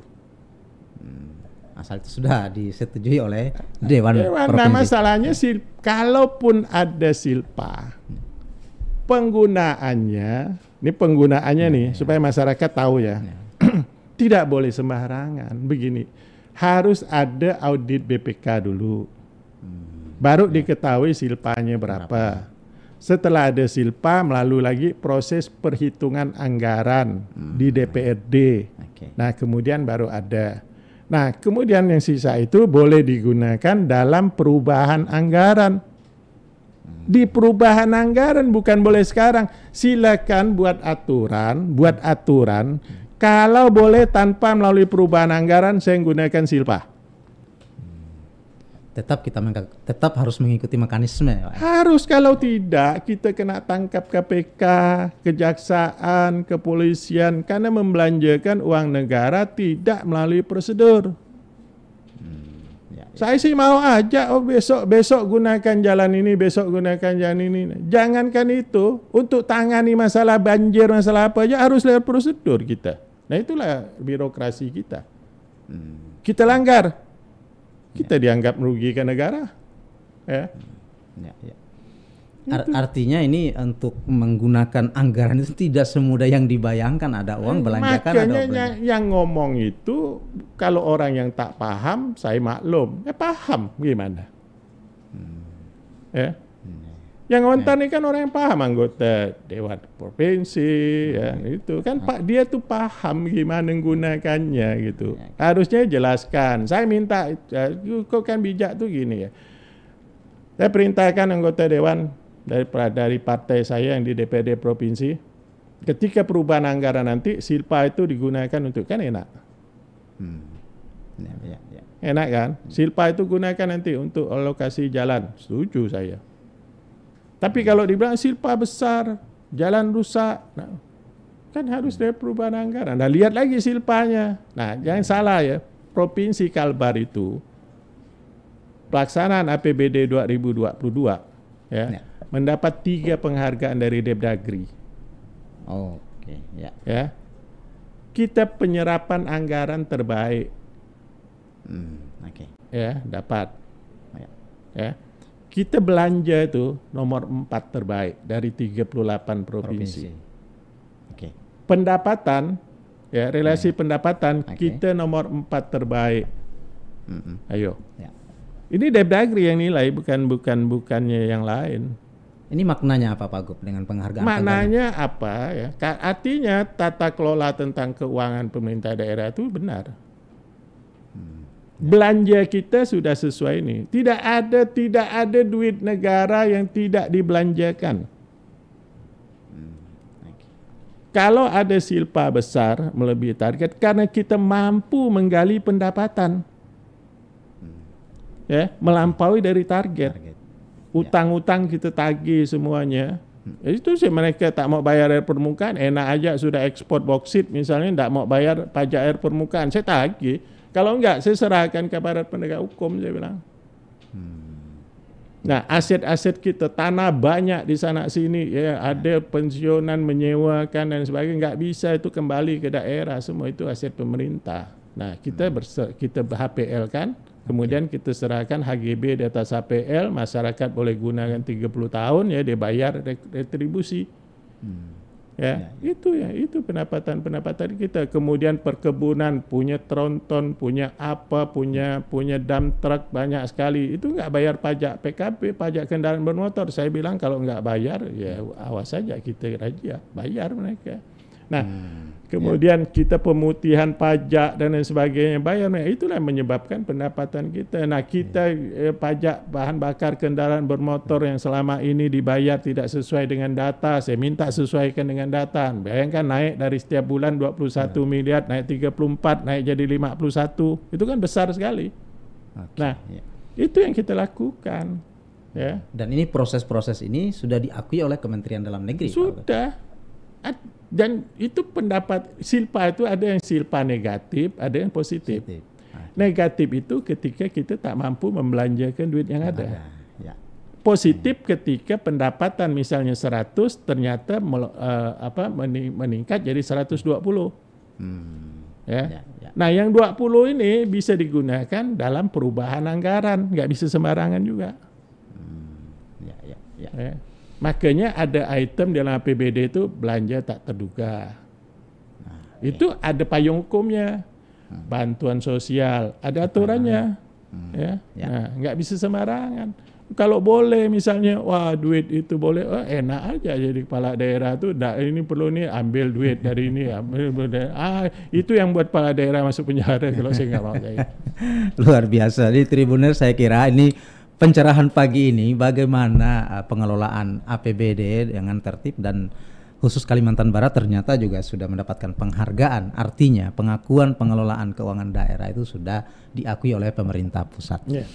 [SPEAKER 2] asal itu sudah
[SPEAKER 1] disetujui oleh
[SPEAKER 2] Dewan, Dewan Nah
[SPEAKER 1] masalahnya sil kalaupun ada silpa penggunaannya ini penggunaannya ya, nih ya. supaya masyarakat tahu ya, ya. [CLEARS THROAT] tidak boleh sembarangan begini harus ada audit BPK dulu hmm. baru ya. diketahui silpanya berapa. berapa setelah ada silpa melalui lagi proses perhitungan anggaran hmm. di DPRD okay. nah kemudian baru ada Nah, kemudian yang sisa itu boleh digunakan dalam perubahan anggaran. Di perubahan anggaran bukan boleh sekarang. Silakan buat aturan, buat aturan. Kalau boleh tanpa melalui perubahan anggaran, saya gunakan silpa tetap kita tetap harus mengikuti mekanisme. Harus kalau tidak kita kena tangkap KPK, kejaksaan, kepolisian karena membelanjakan uang negara tidak melalui prosedur. Hmm, ya, ya. Saya sih mau aja oh besok besok gunakan jalan ini, besok gunakan jalan ini. Jangankan itu, untuk tangani masalah banjir, masalah apa aja harus lewat prosedur kita. Nah itulah birokrasi kita. Hmm. Kita langgar kita ya. dianggap merugikan negara. Ya. ya, ya.
[SPEAKER 2] Ar artinya ini untuk menggunakan anggaran itu tidak semudah yang dibayangkan ada uang eh, belanjakan Makanya ada yang,
[SPEAKER 1] yang ngomong itu kalau orang yang tak paham saya maklum, ya paham gimana? Hmm. Ya yang ngontar hmm. ini kan orang yang paham anggota dewan provinsi hmm. ya itu kan hmm. Pak dia tuh paham gimana menggunakannya gitu. Hmm. Harusnya jelaskan. Saya minta ya, kok kan bijak tuh gini ya. Saya perintahkan anggota dewan dari dari partai saya yang di DPD provinsi ketika perubahan anggaran nanti silpa itu digunakan untuk kan enak. Hmm. Ya, ya, enak kan? Hmm. Silpa itu gunakan nanti untuk alokasi jalan. Setuju saya. Tapi kalau dibilang silpa besar, jalan rusak, nah, kan harus ada perubahan anggaran. Nah, lihat lagi silpanya. Nah, jangan salah ya. Provinsi Kalbar itu pelaksanaan APBD 2022 ya, ya. mendapat tiga penghargaan dari Depdagri. Oh, oke, okay. ya. Ya. Kita penyerapan anggaran terbaik. Hmm, oke. Okay. Ya, dapat. Ya. ya kita belanja itu nomor empat terbaik dari 38 provinsi. provinsi. Okay. Pendapatan ya relasi hmm. pendapatan okay. kita nomor empat terbaik. Hmm. Ayo. Ya. Ini Depdagri yang nilai bukan bukan bukannya yang lain. Ini maknanya apa Pak Gub dengan penghargaan? Maknanya apa ya? Artinya tata kelola tentang keuangan pemerintah daerah itu benar belanja kita sudah sesuai ini. Tidak ada tidak ada duit negara yang tidak dibelanjakan. Kalau ada silpa besar melebihi target karena kita mampu menggali pendapatan. Ya, melampaui dari target. Ya. Utang-utang kita tagih semuanya. Ya, itu sih mereka tak mau bayar air permukaan, enak aja sudah ekspor boksit misalnya tidak mau bayar pajak air permukaan. Saya tagih kalau enggak, saya serahkan ke aparat penegak hukum, saya bilang. Hmm. Nah, aset-aset kita, tanah banyak di sana sini, ya ada pensiunan menyewakan dan sebagainya, enggak bisa itu kembali ke daerah, semua itu aset pemerintah. Nah, kita hmm. berser, kita HPL kan, kemudian kita serahkan HGB di atas HPL, masyarakat boleh gunakan 30 tahun ya, dibayar retribusi. Hmm. Ya, ya, itu ya, itu pendapatan-pendapatan kita. Kemudian perkebunan punya tronton, punya apa, punya punya dump truck banyak sekali. Itu nggak bayar pajak PKP, pajak kendaraan bermotor. Saya bilang kalau nggak bayar, ya awas saja kita raja, bayar mereka. Nah, hmm kemudian yeah. kita pemutihan pajak dan lain sebagainya bayar nah, itulah yang menyebabkan pendapatan kita nah kita yeah. eh, pajak bahan bakar kendaraan bermotor yang selama ini dibayar tidak sesuai dengan data saya minta sesuaikan dengan data bayangkan naik dari setiap bulan 21 yeah. miliar naik 34 naik jadi 51 itu kan besar sekali okay. nah yeah. itu yang kita lakukan ya yeah.
[SPEAKER 2] dan ini proses-proses ini sudah diakui oleh Kementerian Dalam Negeri sudah
[SPEAKER 1] dan itu pendapat silpa itu ada yang silpa negatif, ada yang positif. positif. Ah, negatif itu ketika kita tak mampu membelanjakan duit yang, yang ada. Ya. Positif ya. ketika pendapatan misalnya 100 ternyata uh, apa meningkat jadi 120. Hmm. Ya. Ya, ya. Nah, yang 20 ini bisa digunakan dalam perubahan anggaran, nggak bisa sembarangan juga.
[SPEAKER 2] Hmm. Ya, ya,
[SPEAKER 1] ya. ya. Makanya ada item dalam APBD itu belanja tak terduga. Nah, itu ya. ada payung hukumnya, hmm. bantuan sosial, ada aturannya. Ya. Ya. Hmm. Ya. ya. Nah, nggak bisa sembarangan. Kalau boleh misalnya, wah duit itu boleh, oh, enak aja jadi kepala daerah tuh, nah, ini perlu nih ambil duit dari ini, ambil, ah itu yang buat kepala daerah masuk penjara kalau saya nggak mau gitu.
[SPEAKER 2] [LAUGHS] Luar biasa, di Tribuner saya kira ini pencerahan pagi ini bagaimana eh, pengelolaan APBD dengan tertib dan khusus Kalimantan Barat ternyata juga sudah mendapatkan penghargaan. Artinya pengakuan pengelolaan keuangan daerah itu sudah diakui oleh pemerintah pusat. Yeah.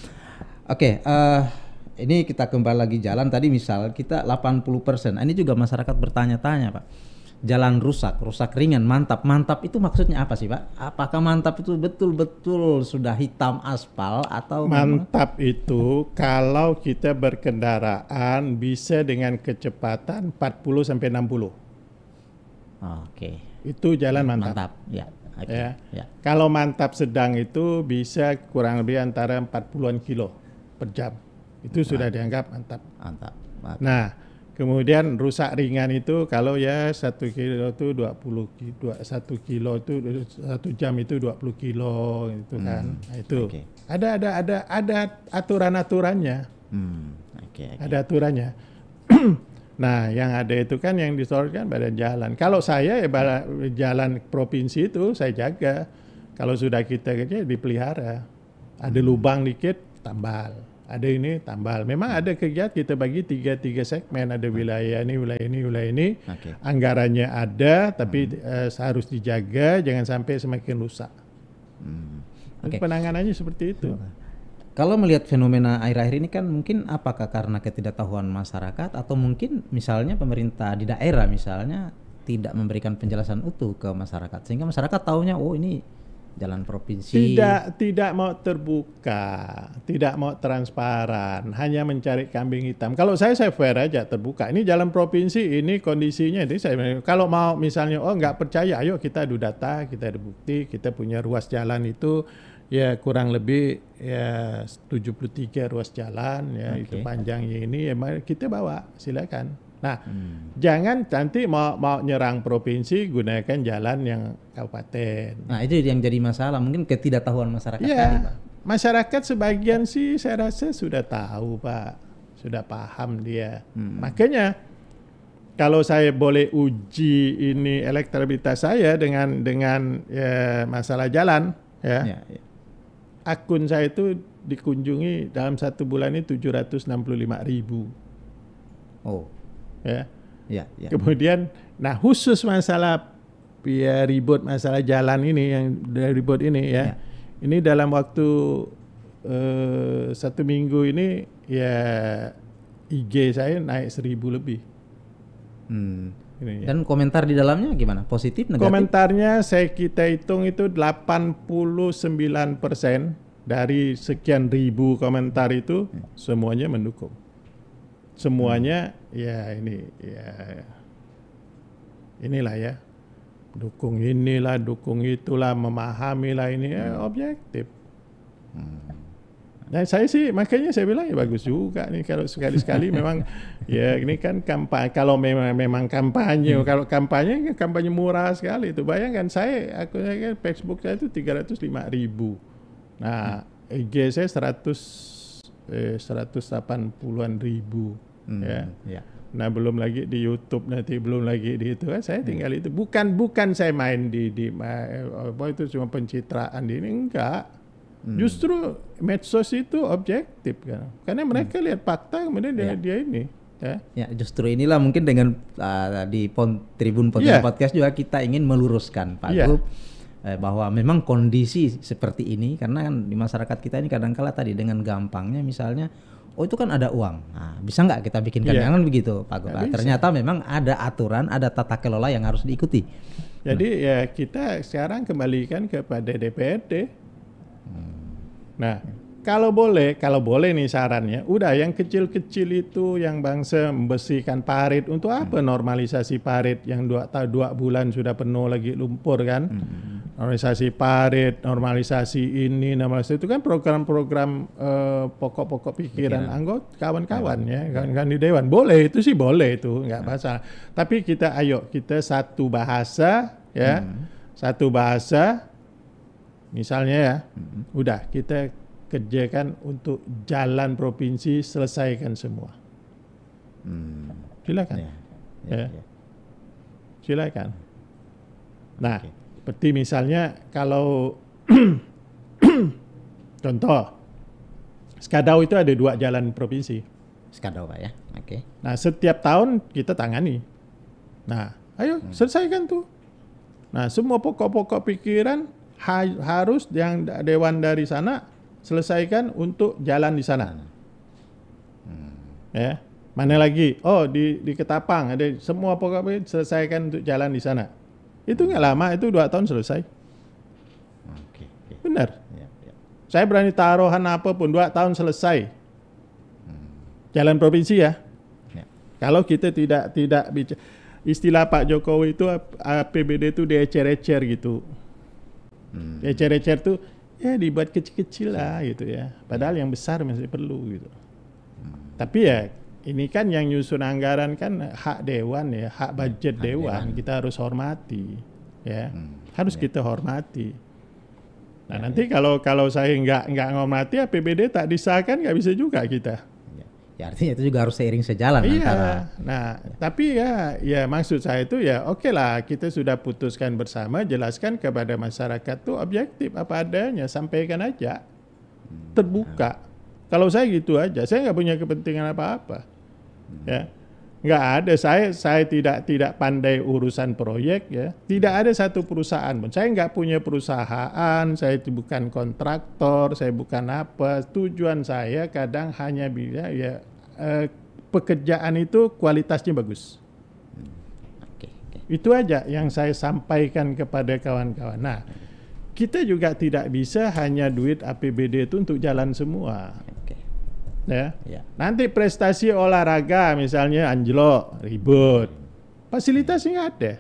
[SPEAKER 2] Oke, okay, uh, eh, ini kita kembali lagi jalan tadi misal kita 80%. Ini juga masyarakat bertanya-tanya, Pak jalan rusak, rusak ringan, mantap. Mantap itu maksudnya apa sih, Pak? Apakah mantap
[SPEAKER 1] itu betul-betul sudah hitam aspal atau Mantap memang? itu kalau kita berkendaraan bisa dengan kecepatan 40 sampai 60. Oke. Itu jalan mantap. Mantap, ya. Okay. Ya. ya. Kalau mantap sedang itu bisa kurang lebih antara 40-an kilo per jam. Itu mantap. sudah dianggap mantap. Mantap. mantap. Nah, Kemudian rusak ringan itu kalau ya satu kilo itu 20 kilo, satu kilo itu satu jam itu 20 kilo gitu hmm, kan. nah, itu. Okay. Ada ada ada ada aturan-aturannya. Hmm, okay, okay. Ada aturannya. [CLEARS THROAT] nah, yang ada itu kan yang disorotkan badan jalan. Kalau saya ya pada jalan provinsi itu saya jaga. Kalau sudah kita kerja dipelihara. Ada lubang dikit tambal ada ini tambal. Memang hmm. ada kegiatan kita bagi tiga tiga segmen. Ada hmm. wilayah ini, wilayah ini, wilayah ini. Okay. Anggarannya ada, tapi hmm. uh, harus dijaga, jangan sampai semakin rusak. Hmm. Okay. Penanganannya seperti itu. Kalau melihat fenomena akhir-akhir ini kan
[SPEAKER 2] mungkin apakah karena ketidaktahuan masyarakat atau mungkin misalnya pemerintah di daerah misalnya tidak memberikan penjelasan utuh ke masyarakat sehingga masyarakat taunya oh ini jalan provinsi tidak
[SPEAKER 1] tidak mau terbuka tidak mau transparan hanya mencari kambing hitam kalau saya saya fair aja terbuka ini jalan provinsi ini kondisinya ini saya kalau mau misalnya oh nggak percaya ayo kita adu data kita ada bukti kita punya ruas jalan itu ya kurang lebih ya 73 ruas jalan ya okay. itu panjangnya ini ya kita bawa silakan Nah, hmm. jangan nanti mau mau nyerang provinsi gunakan jalan yang kabupaten. Nah, itu yang jadi masalah, mungkin ketidaktahuan masyarakat ya, tadi, Pak. Masyarakat sebagian sih saya rasa sudah tahu, Pak. Sudah paham dia. Hmm. Makanya kalau saya boleh uji ini elektabilitas saya dengan dengan ya, masalah jalan, ya. ya, ya. Akun saya itu dikunjungi dalam satu bulan ini 765 ribu. Oh. Ya. Ya, ya. Kemudian, nah khusus masalah ya ribut masalah jalan ini yang dari ribut ini ya, ya. ini dalam waktu eh, satu minggu ini ya IG saya naik seribu lebih.
[SPEAKER 3] Hmm.
[SPEAKER 2] Ini, ya. Dan komentar di dalamnya gimana? Positif, negatif?
[SPEAKER 1] Komentarnya saya kita hitung itu 89 persen dari sekian ribu komentar itu hmm. semuanya mendukung semuanya hmm. ya ini ya inilah ya dukung inilah dukung itulah memahamilah ini ya, hmm. objektif. Hmm. Nah saya sih makanya saya bilang ya bagus juga nih kalau sekali-sekali [LAUGHS] memang ya ini kan kampanye kalau memang memang kampanye hmm. kalau kampanye kampanye murah sekali itu bayangkan saya aku kan Facebook saya itu 305 ribu. Nah IG saya 100 eh, 180-an ribu hmm, ya. ya. Nah, belum lagi di YouTube nanti belum lagi di itu kan saya hmm. tinggal hmm. itu. Bukan bukan saya main di di eh, apa itu cuma pencitraan di ini enggak. Hmm. Justru medsos itu objektif kan. Karena hmm. mereka hmm. lihat fakta kemudian dia, ya. dia ini ya.
[SPEAKER 2] ya. justru inilah mungkin dengan uh, di pon, Tribun Pon yeah. Podcast juga kita ingin meluruskan Pak yeah. Gub eh, bahwa memang kondisi seperti ini karena kan di masyarakat kita ini kadangkala tadi dengan gampangnya misalnya oh itu kan ada uang nah, bisa nggak kita bikin yeah. begitu Pak Gula ternyata memang ada aturan ada tata
[SPEAKER 1] kelola yang harus diikuti jadi nah. ya kita sekarang kembalikan kepada DPRD hmm. nah kalau boleh, kalau boleh nih sarannya, udah yang kecil-kecil itu yang bangsa membersihkan parit untuk apa hmm. normalisasi parit yang dua dua bulan sudah penuh lagi lumpur kan? Hmm normalisasi parit, normalisasi ini, normalisasi itu kan program-program pokok eh, pokok-pokok pikiran, pikiran. anggota kawan-kawan ya. ya, kawan-kawan di dewan. Boleh itu sih boleh itu, nggak ya. masalah. Tapi kita ayo kita satu bahasa ya. Hmm. Satu bahasa misalnya ya. Hmm. Udah kita kerjakan untuk jalan provinsi selesaikan semua. Hmm. Silakan. Ya. Ya, ya. Ya. Silakan. Nah, okay. Seperti misalnya kalau [CLEARS THROAT] contoh Skadau itu ada dua jalan provinsi. Skadau Pak ya. Oke. Okay. Nah, setiap tahun kita tangani. Nah, ayo hmm. selesaikan tuh. Nah, semua pokok-pokok pikiran ha harus yang dewan dari sana selesaikan untuk jalan di sana. Hmm. Ya. Mana lagi? Oh, di di Ketapang ada semua pokok selesaikan untuk jalan di sana. Itu nggak lama, itu dua tahun selesai. Okay, Benar. Iya, iya. Saya berani taruhan apapun dua tahun selesai. Hmm. Jalan provinsi ya. ya. Kalau kita tidak tidak bicara istilah Pak Jokowi itu APBD itu diecer-ecer gitu. Hmm. Ecer-ecer itu ya dibuat kecil-kecil lah gitu ya. Padahal iya. yang besar masih perlu gitu. Hmm. Tapi ya ini kan yang nyusun anggaran kan hak dewan ya, hak hmm, budget hak dewan. dewan. Kita harus hormati, ya, hmm, harus ya. kita hormati. Nah ya, nanti ya. kalau kalau saya nggak nggak ngomati APBD tak disahkan nggak bisa juga kita. Ya, ya, artinya itu juga harus seiring sejalan iya. antara. Nah ya. tapi ya ya maksud saya itu ya oke okay lah kita sudah putuskan bersama jelaskan kepada masyarakat tuh objektif apa adanya sampaikan aja hmm, terbuka. Hmm. Kalau saya gitu aja, saya nggak punya kepentingan apa-apa Hmm. Ya. Nggak ada saya saya tidak tidak pandai urusan proyek ya. Tidak hmm. ada satu perusahaan pun. Saya nggak punya perusahaan, saya bukan kontraktor, saya bukan apa. Tujuan saya kadang hanya bisa ya eh, pekerjaan itu kualitasnya bagus. Hmm. Itu aja yang saya sampaikan kepada kawan-kawan. Nah, kita juga tidak bisa hanya duit APBD itu untuk jalan semua. Ya. ya. Nanti prestasi olahraga misalnya anjlok, ribut. Fasilitasnya nggak ada.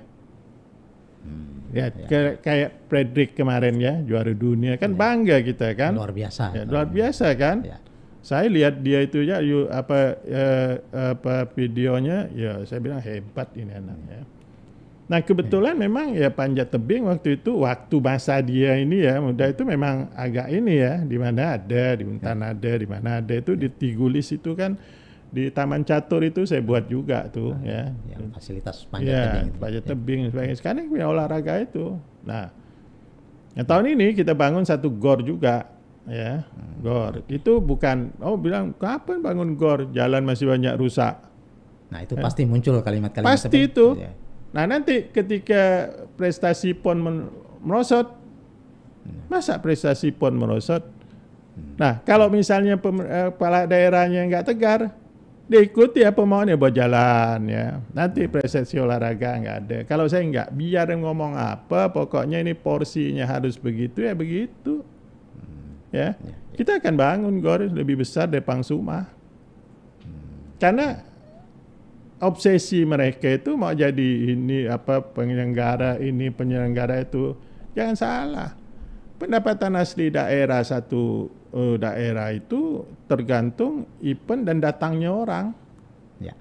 [SPEAKER 1] Hmm, ya, ya. kayak Fredrik kemarin ya juara dunia kan ya. bangga kita kan. Luar biasa. Ya, luar biasa kan. Ya. Saya lihat dia itu ya apa eh, apa videonya ya saya bilang hebat ini anaknya. Hmm. Nah kebetulan memang ya panjat tebing waktu itu waktu masa dia ini ya muda itu memang agak ini ya di mana ada di Untan ya. ada di mana ada itu di Tigulis itu kan di Taman Catur itu saya buat juga tuh nah, ya.
[SPEAKER 2] ya fasilitas panjat ya, tebing.
[SPEAKER 1] Itu. Panjat ya. tebing ya. sebagainya. Sekarang punya olahraga itu. Nah, nah, tahun ini kita bangun satu gor juga ya hmm. gor itu bukan oh bilang kapan bangun gor jalan masih banyak rusak
[SPEAKER 2] nah itu ya. pasti muncul
[SPEAKER 1] kalimat-kalimat pasti itu ya. Nah nanti ketika prestasi PON merosot, masa prestasi PON merosot? Nah kalau misalnya eh, kepala daerahnya nggak tegar, diikuti ya ya buat jalan ya. Nanti prestasi olahraga nggak ada. Kalau saya nggak biar ngomong apa, pokoknya ini porsinya harus begitu ya begitu. Ya, ya, ya. kita akan bangun gor lebih besar dari Pangsuma. Karena obsesi mereka itu mau jadi ini apa penyelenggara ini penyelenggara itu jangan salah pendapatan asli daerah satu uh, daerah itu tergantung event dan datangnya orang ya.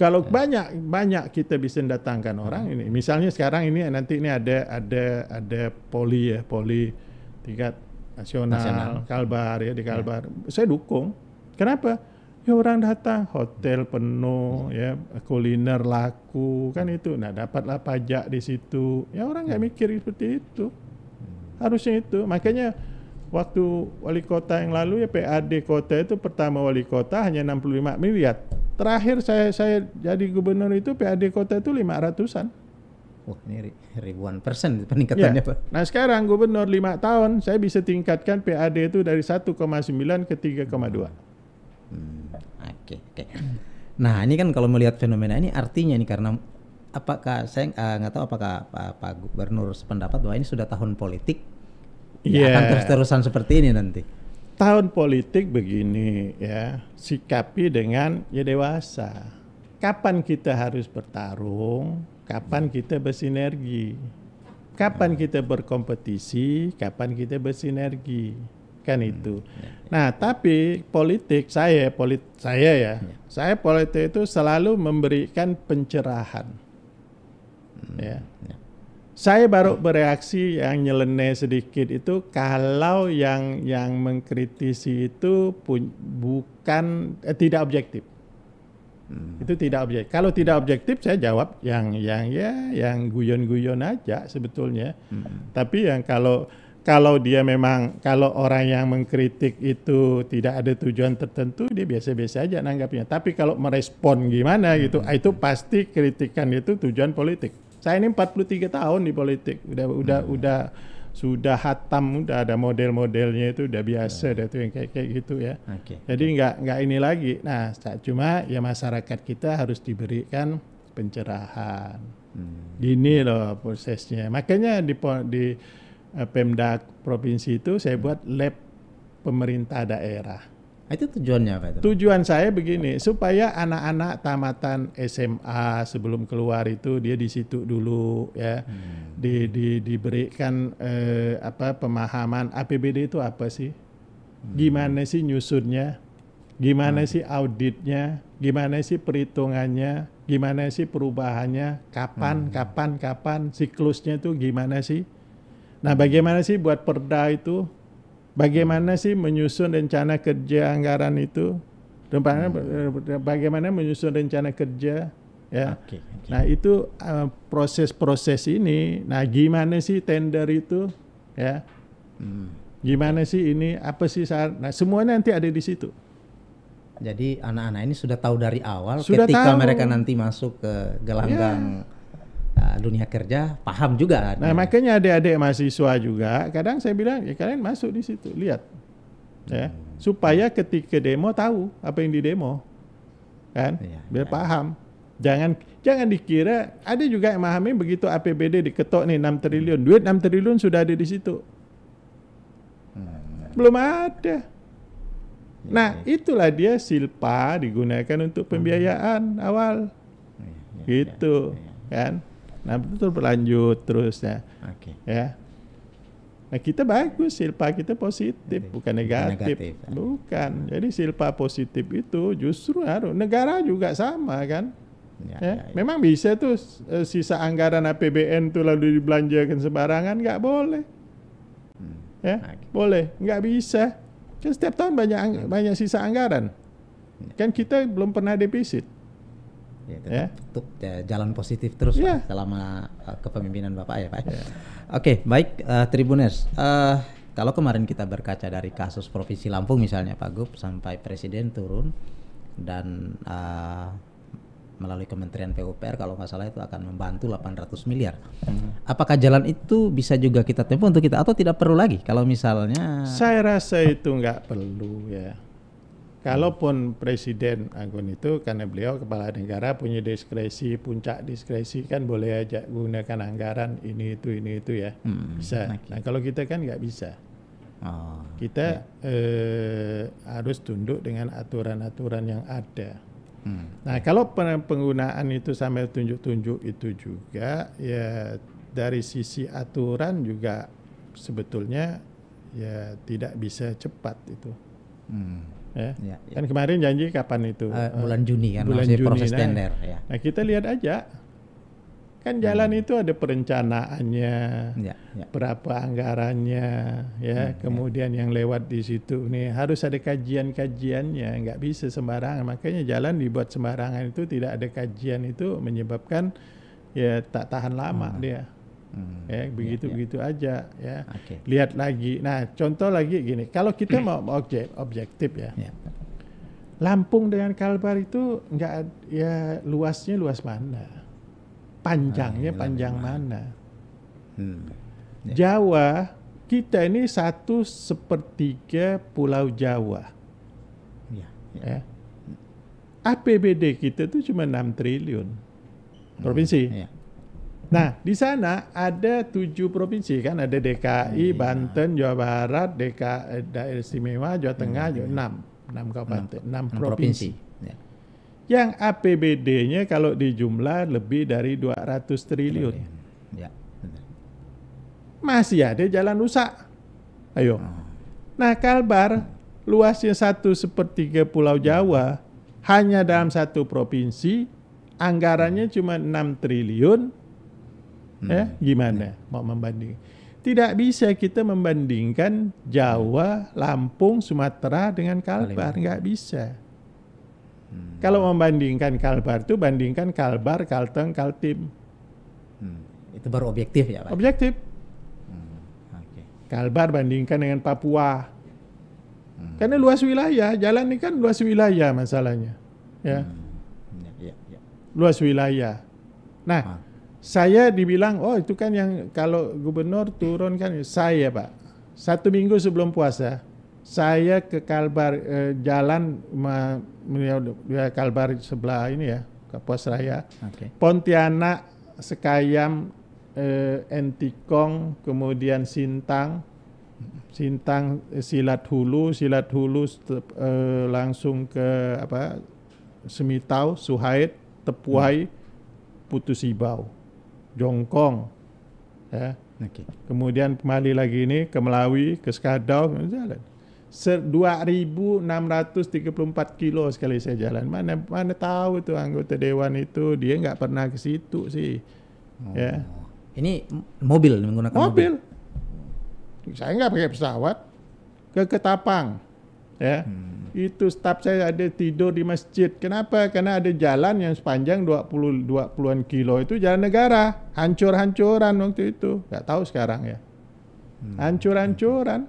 [SPEAKER 1] kalau ya. banyak banyak kita bisa datangkan hmm. orang ini misalnya sekarang ini nanti ini ada ada ada poli ya poli tingkat nasional, nasional. Kalbar ya di ya. Kalbar ya. saya dukung kenapa ya orang datang hotel penuh ya kuliner laku kan itu nah dapatlah pajak di situ ya orang nggak hmm. mikir seperti itu hmm. harusnya itu makanya waktu wali kota yang lalu ya PAD kota itu pertama wali kota hanya 65 miliar terakhir saya saya jadi gubernur itu PAD kota itu 500-an Wah oh, ini ribuan
[SPEAKER 2] persen peningkatannya ya. Pak.
[SPEAKER 1] Nah sekarang gubernur lima tahun saya bisa tingkatkan PAD itu dari 1,9 ke 3,2. Hmm.
[SPEAKER 2] Hmm, oke oke. [CLEARS THROAT] Nah ini kan kalau melihat fenomena ini artinya ini karena apakah saya eh, nggak uh, tahu apakah Pak, Pak Gubernur sependapat bahwa ini sudah tahun politik yeah. akan iya. terus-terusan
[SPEAKER 1] seperti ini nanti. Tahun politik begini ya sikapi dengan ya dewasa. Kapan kita harus bertarung? Kapan ya. kita bersinergi? Kapan ya. kita berkompetisi? Kapan kita bersinergi? kan itu. Ya. Nah, tapi politik saya polit saya ya. Hmm. Saya politik itu selalu memberikan pencerahan. Hmm, ya. ya. Saya baru bereaksi yang nyeleneh sedikit itu kalau yang yang mengkritisi itu pun, bukan eh, tidak objektif. Hmm. Itu tidak objektif. Kalau tidak objektif saya jawab yang yang ya yang guyon-guyon aja sebetulnya. Hmm. Tapi yang kalau kalau dia memang kalau orang yang mengkritik itu tidak ada tujuan tertentu dia biasa-biasa aja nanggapnya tapi kalau merespon gimana gitu hmm. ah, itu pasti kritikan itu tujuan politik saya ini 43 tahun di politik udah udah hmm. udah sudah hatam udah ada model-modelnya itu udah biasa ya. tuh yang kayak kayak gitu ya okay. jadi nggak nggak ini lagi nah cuma ya masyarakat kita harus diberikan pencerahan hmm. gini loh prosesnya makanya di di Eh, Pemda provinsi itu saya buat lab pemerintah daerah. Ah, itu tujuannya apa itu? Tujuan saya begini, supaya anak-anak tamatan SMA sebelum keluar itu dia di situ dulu ya. Hmm. Di, di diberikan eh, apa pemahaman APBD itu apa sih? Hmm. Gimana sih nyusunnya? Gimana hmm. sih auditnya? Gimana sih perhitungannya? Gimana sih perubahannya? Kapan, hmm. kapan, kapan siklusnya itu gimana sih? Nah, bagaimana sih buat perda itu? Bagaimana sih menyusun rencana kerja anggaran itu? Hmm. Eh, bagaimana menyusun rencana kerja? Ya. Okay, okay. Nah, itu eh, proses-proses uh, ini. Nah, gimana sih tender itu? Ya. Hmm. Gimana sih ini? Apa sih saat? Nah, semuanya nanti ada di situ. Jadi anak-anak ini sudah tahu dari awal sudah ketika tahu. mereka nanti masuk ke gelanggang ya dunia kerja paham juga. Nah, makanya adik-adik mahasiswa juga kadang saya bilang ya kalian masuk di situ, lihat. Ya, hmm. supaya ketika demo tahu apa yang di demo Kan? Ya, Biar ya. paham. Jangan jangan dikira ada juga yang memahami begitu APBD diketok nih 6 triliun. Duit 6 triliun sudah ada di situ. Hmm. Belum ada. Iya, nah, iya. itulah dia silpa digunakan untuk hmm. pembiayaan awal. Iya, gitu kan. Nah betul berlanjut terus ya. Oke. Okay. Ya. Nah kita bagus silpa kita positif bukan negatif. negatif. Ya. Bukan. Jadi silpa positif itu justru harus negara juga sama kan. Ya, ya. Ya, ya. Memang bisa tuh eh, sisa anggaran APBN tuh lalu dibelanjakan sembarangan nggak boleh. Hmm. Ya okay. boleh nggak bisa. Kan setiap tahun banyak hmm. banyak sisa anggaran. Ya. Kan kita belum pernah defisit. Ya,
[SPEAKER 2] ya, tetap, ya, jalan positif terus ya Pak, selama uh, kepemimpinan Bapak ya Pak. Ya. ya. Oke, baik uh, Tribuners. Uh, kalau kemarin kita berkaca dari kasus Provinsi Lampung misalnya Pak Gub sampai Presiden turun dan uh, melalui Kementerian PUPR kalau nggak salah itu akan membantu 800 miliar. Hmm. Apakah jalan itu bisa juga kita tempuh untuk kita atau tidak perlu lagi kalau misalnya? Saya
[SPEAKER 1] rasa itu nggak perlu ya Kalaupun presiden anggun itu karena beliau kepala negara punya diskresi, puncak diskresi kan boleh aja gunakan anggaran ini itu ini itu ya hmm, bisa. Okay. Gitu. Nah kalau kita kan nggak bisa. Oh, kita ya. eh, harus tunduk dengan aturan-aturan yang ada. Hmm. Nah kalau penggunaan itu sambil tunjuk-tunjuk itu juga ya dari sisi aturan juga sebetulnya ya tidak bisa cepat itu. Hmm. Ya. ya. Ya, Kan kemarin janji kapan itu? Uh, bulan Juni kan bulan Juni, proses nah, tender. Ya. Nah kita lihat aja, kan jalan hmm. itu ada perencanaannya, ya, ya. berapa anggarannya, ya. Hmm, ya. kemudian ya. yang lewat di situ nih harus ada kajian-kajiannya, nggak bisa sembarangan. Makanya jalan dibuat sembarangan itu tidak ada kajian itu menyebabkan ya tak tahan lama hmm. dia hmm. ya begitu ya, ya. begitu aja ya okay. lihat lagi nah contoh lagi gini kalau kita hmm. mau objek objektif ya, ya. Lampung dengan Kalbar itu enggak ya luasnya luas mana panjangnya nah, panjang mana hmm. ya. Jawa kita ini satu sepertiga Pulau Jawa iya, iya. ya, ya. ya. APBD kita itu cuma 6 triliun hmm, provinsi hmm, ya Nah, di sana ada tujuh provinsi kan, ada DKI, iya. Banten, Jawa Barat, DKI eh, Daerah Istimewa, Jawa iya, Tengah, Jawa, iya. enam, enam kabupaten, enam, provinsi. provinsi. Ya. Yang APBD-nya kalau dijumlah lebih dari 200 triliun. Ya. ya. Masih ada jalan rusak. Ayo. Oh. Nah, Kalbar luasnya satu sepertiga Pulau iya. Jawa hanya dalam satu provinsi, anggarannya cuma enam triliun, hmm. ya gimana hmm. mau membanding tidak bisa kita membandingkan Jawa, Lampung, Sumatera dengan Kalbar, nggak bisa. Hmm. Kalau membandingkan Kalbar itu bandingkan Kalbar, Kalteng, Kaltim. Hmm. Itu baru objektif ya Pak? Objektif. Hmm. Kalbar bandingkan dengan Papua. Hmm. Karena luas wilayah, jalan ini kan luas wilayah masalahnya. Ya. Hmm. Ya, ya, ya. Luas wilayah. Nah, ah saya dibilang, oh itu kan yang kalau gubernur turun kan ya. saya pak. Satu minggu sebelum puasa, saya ke Kalbar eh, jalan melihat ya, ya, Kalbar sebelah ini ya ke Puas Raya, okay. Pontianak, Sekayam, eh, Entikong, kemudian Sintang, Sintang eh, Silat Hulu, Silat Hulu eh, langsung ke apa Semitau, Suhaid, Tepuai, hmm. Putusibau. Jongkong, ya. Okay. Kemudian kembali lagi ini ke Melawi, ke Skadau, jalan. 2.634 kilo sekali saya jalan. Mana mana tahu tuh anggota dewan itu dia nggak pernah ke situ sih. Oh. Ya. Ini
[SPEAKER 2] mobil menggunakan mobil.
[SPEAKER 1] mobil. Saya nggak pakai pesawat ke Ketapang ya. Hmm. Itu staf saya ada tidur di masjid. Kenapa? Karena ada jalan yang sepanjang 20 20-an kilo itu jalan negara, hancur-hancuran waktu itu. Gak tahu sekarang ya. Hmm. Hancur-hancuran.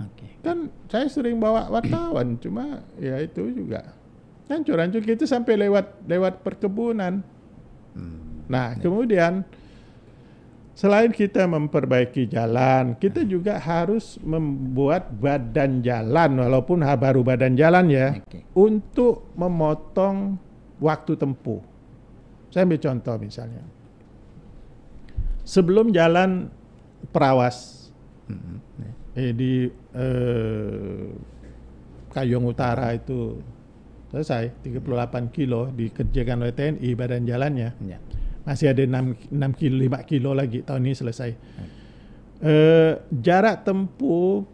[SPEAKER 1] Okay. Kan saya sering bawa wartawan, cuma ya itu juga. Hancur-hancur gitu sampai lewat lewat perkebunan. Hmm. Nah, ya. kemudian selain kita memperbaiki jalan, kita juga harus membuat badan jalan, walaupun baru badan jalan ya, okay. untuk memotong waktu tempuh. Saya ambil contoh misalnya. Sebelum jalan perawas hmm eh, di eh, Kayong Utara itu selesai 38 kilo dikerjakan oleh TNI badan jalannya. Yeah. Masih ada 6, 6 kilo, 5 kilo lagi tahun ini selesai. Uh, jarak tempuh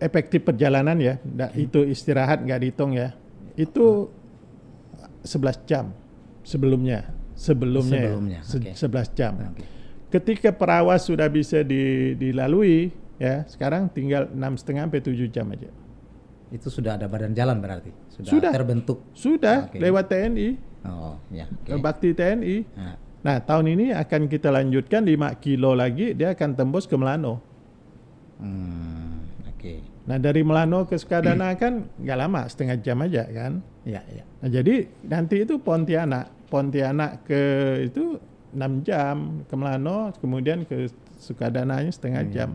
[SPEAKER 1] efektif perjalanan ya, okay. Hmm. itu istirahat nggak dihitung ya. Itu hmm. 11 jam sebelumnya. Sebelumnya, ya, sebelumnya. Ya, 11 jam. Okay. Ketika perawas sudah bisa di, dilalui, ya sekarang tinggal enam setengah sampai tujuh jam aja. Itu sudah ada badan jalan berarti? Sudah, sudah. terbentuk? Sudah, okay. lewat TNI
[SPEAKER 2] Oh, ya. Okay. Eh,
[SPEAKER 1] bakti TNI. Nah. nah, tahun ini akan kita lanjutkan 5 kilo lagi, dia akan tembus ke Melano.
[SPEAKER 3] Hmm,
[SPEAKER 2] oke. Okay.
[SPEAKER 1] Nah, dari Melano ke Sukadana [CLEARS THROAT] kan nggak lama, setengah jam aja kan? Ya, ya. Nah, jadi nanti itu Pontianak. Pontianak ke itu 6 jam, ke Melano, kemudian ke Sukadananya setengah hmm. jam.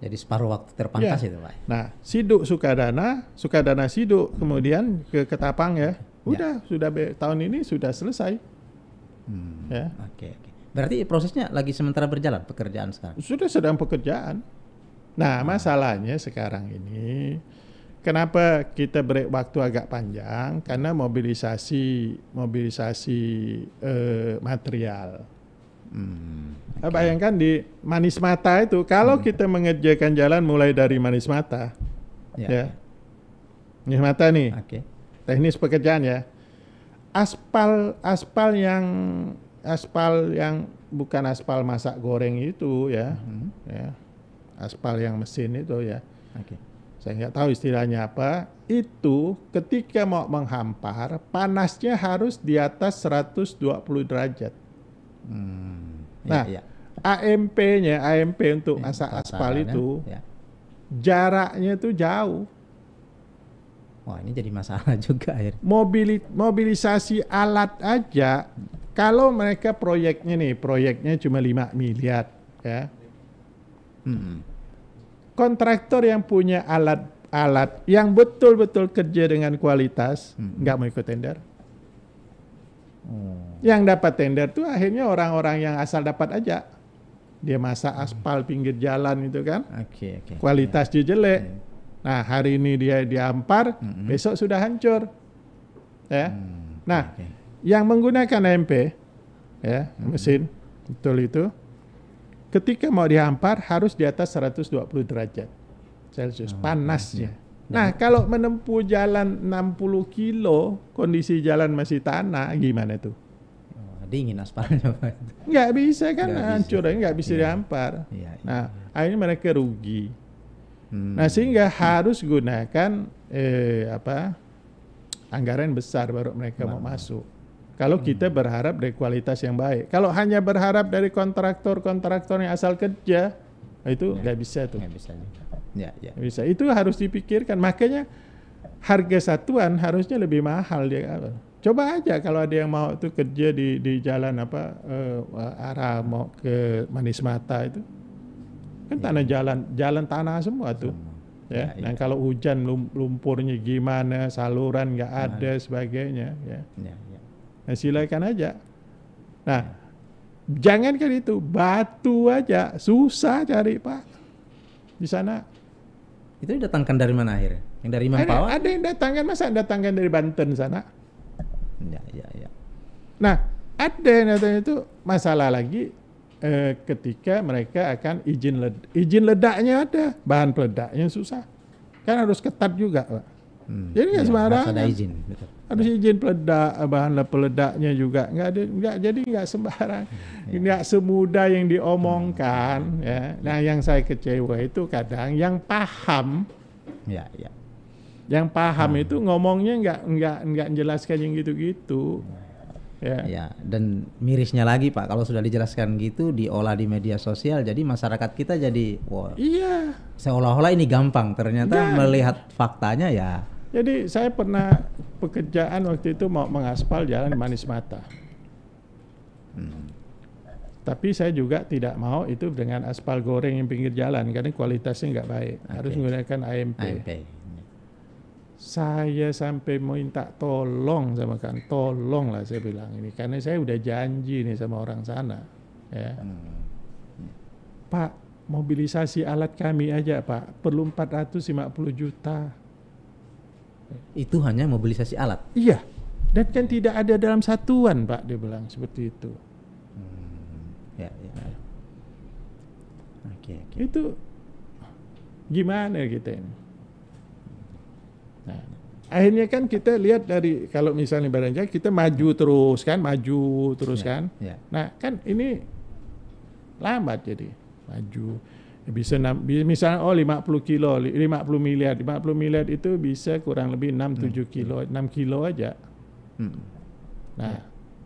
[SPEAKER 1] Jadi separuh waktu terpangkas ya. itu Pak. Nah, Siduk Sukadana, Sukadana Siduk, hmm. kemudian ke Ketapang ya. ya. Ya. Udah, ya. sudah tahun ini sudah selesai. Hmm. Ya. Oke, oke. Berarti prosesnya lagi sementara berjalan pekerjaan sekarang. Sudah sedang pekerjaan. Nah, hmm. masalahnya sekarang ini kenapa kita break waktu agak panjang? Karena mobilisasi mobilisasi eh, material. Hmm, nah, okay. Bayangkan di Manis Mata itu, kalau hmm. kita mengerjakan jalan mulai dari Manis Mata, ya, ya. ya. Manis Mata nih, okay teknis ya aspal aspal yang aspal yang bukan aspal masak goreng itu ya hmm. ya aspal yang mesin itu ya okay. saya nggak tahu istilahnya apa itu ketika mau menghampar panasnya harus di atas 120 derajat
[SPEAKER 2] hmm. nah
[SPEAKER 1] ya, ya. AMP-nya AMP untuk iya, masak aspal itu ya. jaraknya itu jauh
[SPEAKER 2] Wah ini jadi masalah [LAUGHS] juga Air
[SPEAKER 1] Mobili mobilisasi alat aja, kalau mereka proyeknya nih, proyeknya cuma 5 miliar ya. Hmm. Kontraktor yang punya alat alat yang betul-betul kerja dengan kualitas hmm. nggak hmm. mau ikut tender. Hmm. Yang dapat tender tuh akhirnya orang-orang yang asal dapat aja. Dia masak hmm. aspal pinggir jalan itu kan. okay, Okay, Kualitas yeah. dia jelek. Yeah Nah, hari ini dia diampar, mm-hmm. besok sudah hancur. Ya. Mm, nah, okay. yang menggunakan MP ya, mm-hmm. mesin betul itu ketika mau diampar harus di atas 120 derajat Celcius oh, panasnya. Okay. Nah, nah, kalau menempuh jalan 60 kilo, kondisi jalan masih tanah, gimana itu? Oh, dingin aspalnya [LAUGHS] Nggak bisa kan, hancur, bisa. nggak bisa iya. diampar. Iya, iya, nah, akhirnya mereka rugi. Hmm. Nah sehingga harus gunakan eh, apa anggaran besar baru mereka nah. mau masuk. Kalau hmm. kita berharap dari kualitas yang baik, kalau hanya berharap dari kontraktor-kontraktor yang asal kerja itu ya. nggak ya. bisa tuh. Nggak bisa. Ya, ya. bisa. Itu harus dipikirkan. Makanya harga satuan harusnya lebih mahal dia. coba aja kalau ada yang mau tuh kerja di di jalan apa uh, arah mau ke Manis Mata itu kan tanah iya. jalan jalan tanah semua tuh ya, ya nah kalau hujan lumpurnya gimana saluran nggak nah. ada nah, sebagainya ya, ya, ya. nah silakan aja nah ya. jangan kan itu batu aja susah cari pak di sana
[SPEAKER 2] itu datangkan dari mana akhirnya yang dari mana ada, ada
[SPEAKER 1] yang datangkan masa datangkan dari Banten sana
[SPEAKER 2] ya ya ya
[SPEAKER 1] nah ada yang datang itu masalah lagi eh, ketika mereka akan izin led izin ledaknya ada bahan peledaknya susah kan harus ketat juga pak hmm, jadi nggak ya, sembarangan ada izin harus ya. izin peledak bahan peledaknya juga nggak ada nggak jadi nggak sembarang hmm, ya. nggak semudah yang diomongkan hmm. ya nah yang saya kecewa itu kadang yang paham ya ya yang paham hmm. itu ngomongnya nggak nggak nggak menjelaskan yang gitu-gitu ya Yeah.
[SPEAKER 2] Ya, dan mirisnya lagi Pak, kalau sudah dijelaskan gitu diolah di media sosial, jadi masyarakat kita jadi wow. Iya. Seolah-olah ini gampang, ternyata yeah. melihat faktanya ya.
[SPEAKER 1] Jadi saya pernah pekerjaan waktu itu mau mengaspal jalan Manis Mata. Hmm. Tapi saya juga tidak mau itu dengan aspal goreng yang pinggir jalan karena kualitasnya nggak baik. Okay. Harus menggunakan AMP. AMP. Saya sampai mau minta tolong sama kan, tolong lah saya bilang ini karena saya udah janji nih sama orang sana, ya. Hmm. Pak, mobilisasi alat kami aja Pak, perlu 450 juta. Itu hanya mobilisasi alat? Iya, dan kan tidak ada dalam satuan Pak, dia bilang seperti itu.
[SPEAKER 2] Hmm, ya, ya. Nah. Ya. Okay,
[SPEAKER 1] okay. Itu gimana kita ini? akhirnya kan kita lihat dari kalau misalnya barangnya kita maju terus kan maju terus yeah, kan yeah. nah kan ini lambat jadi maju bisa misalnya oh lima puluh kilo lima puluh miliar lima puluh miliar itu bisa kurang lebih 6 7 hmm, kilo iya. enam kilo aja hmm. nah yeah.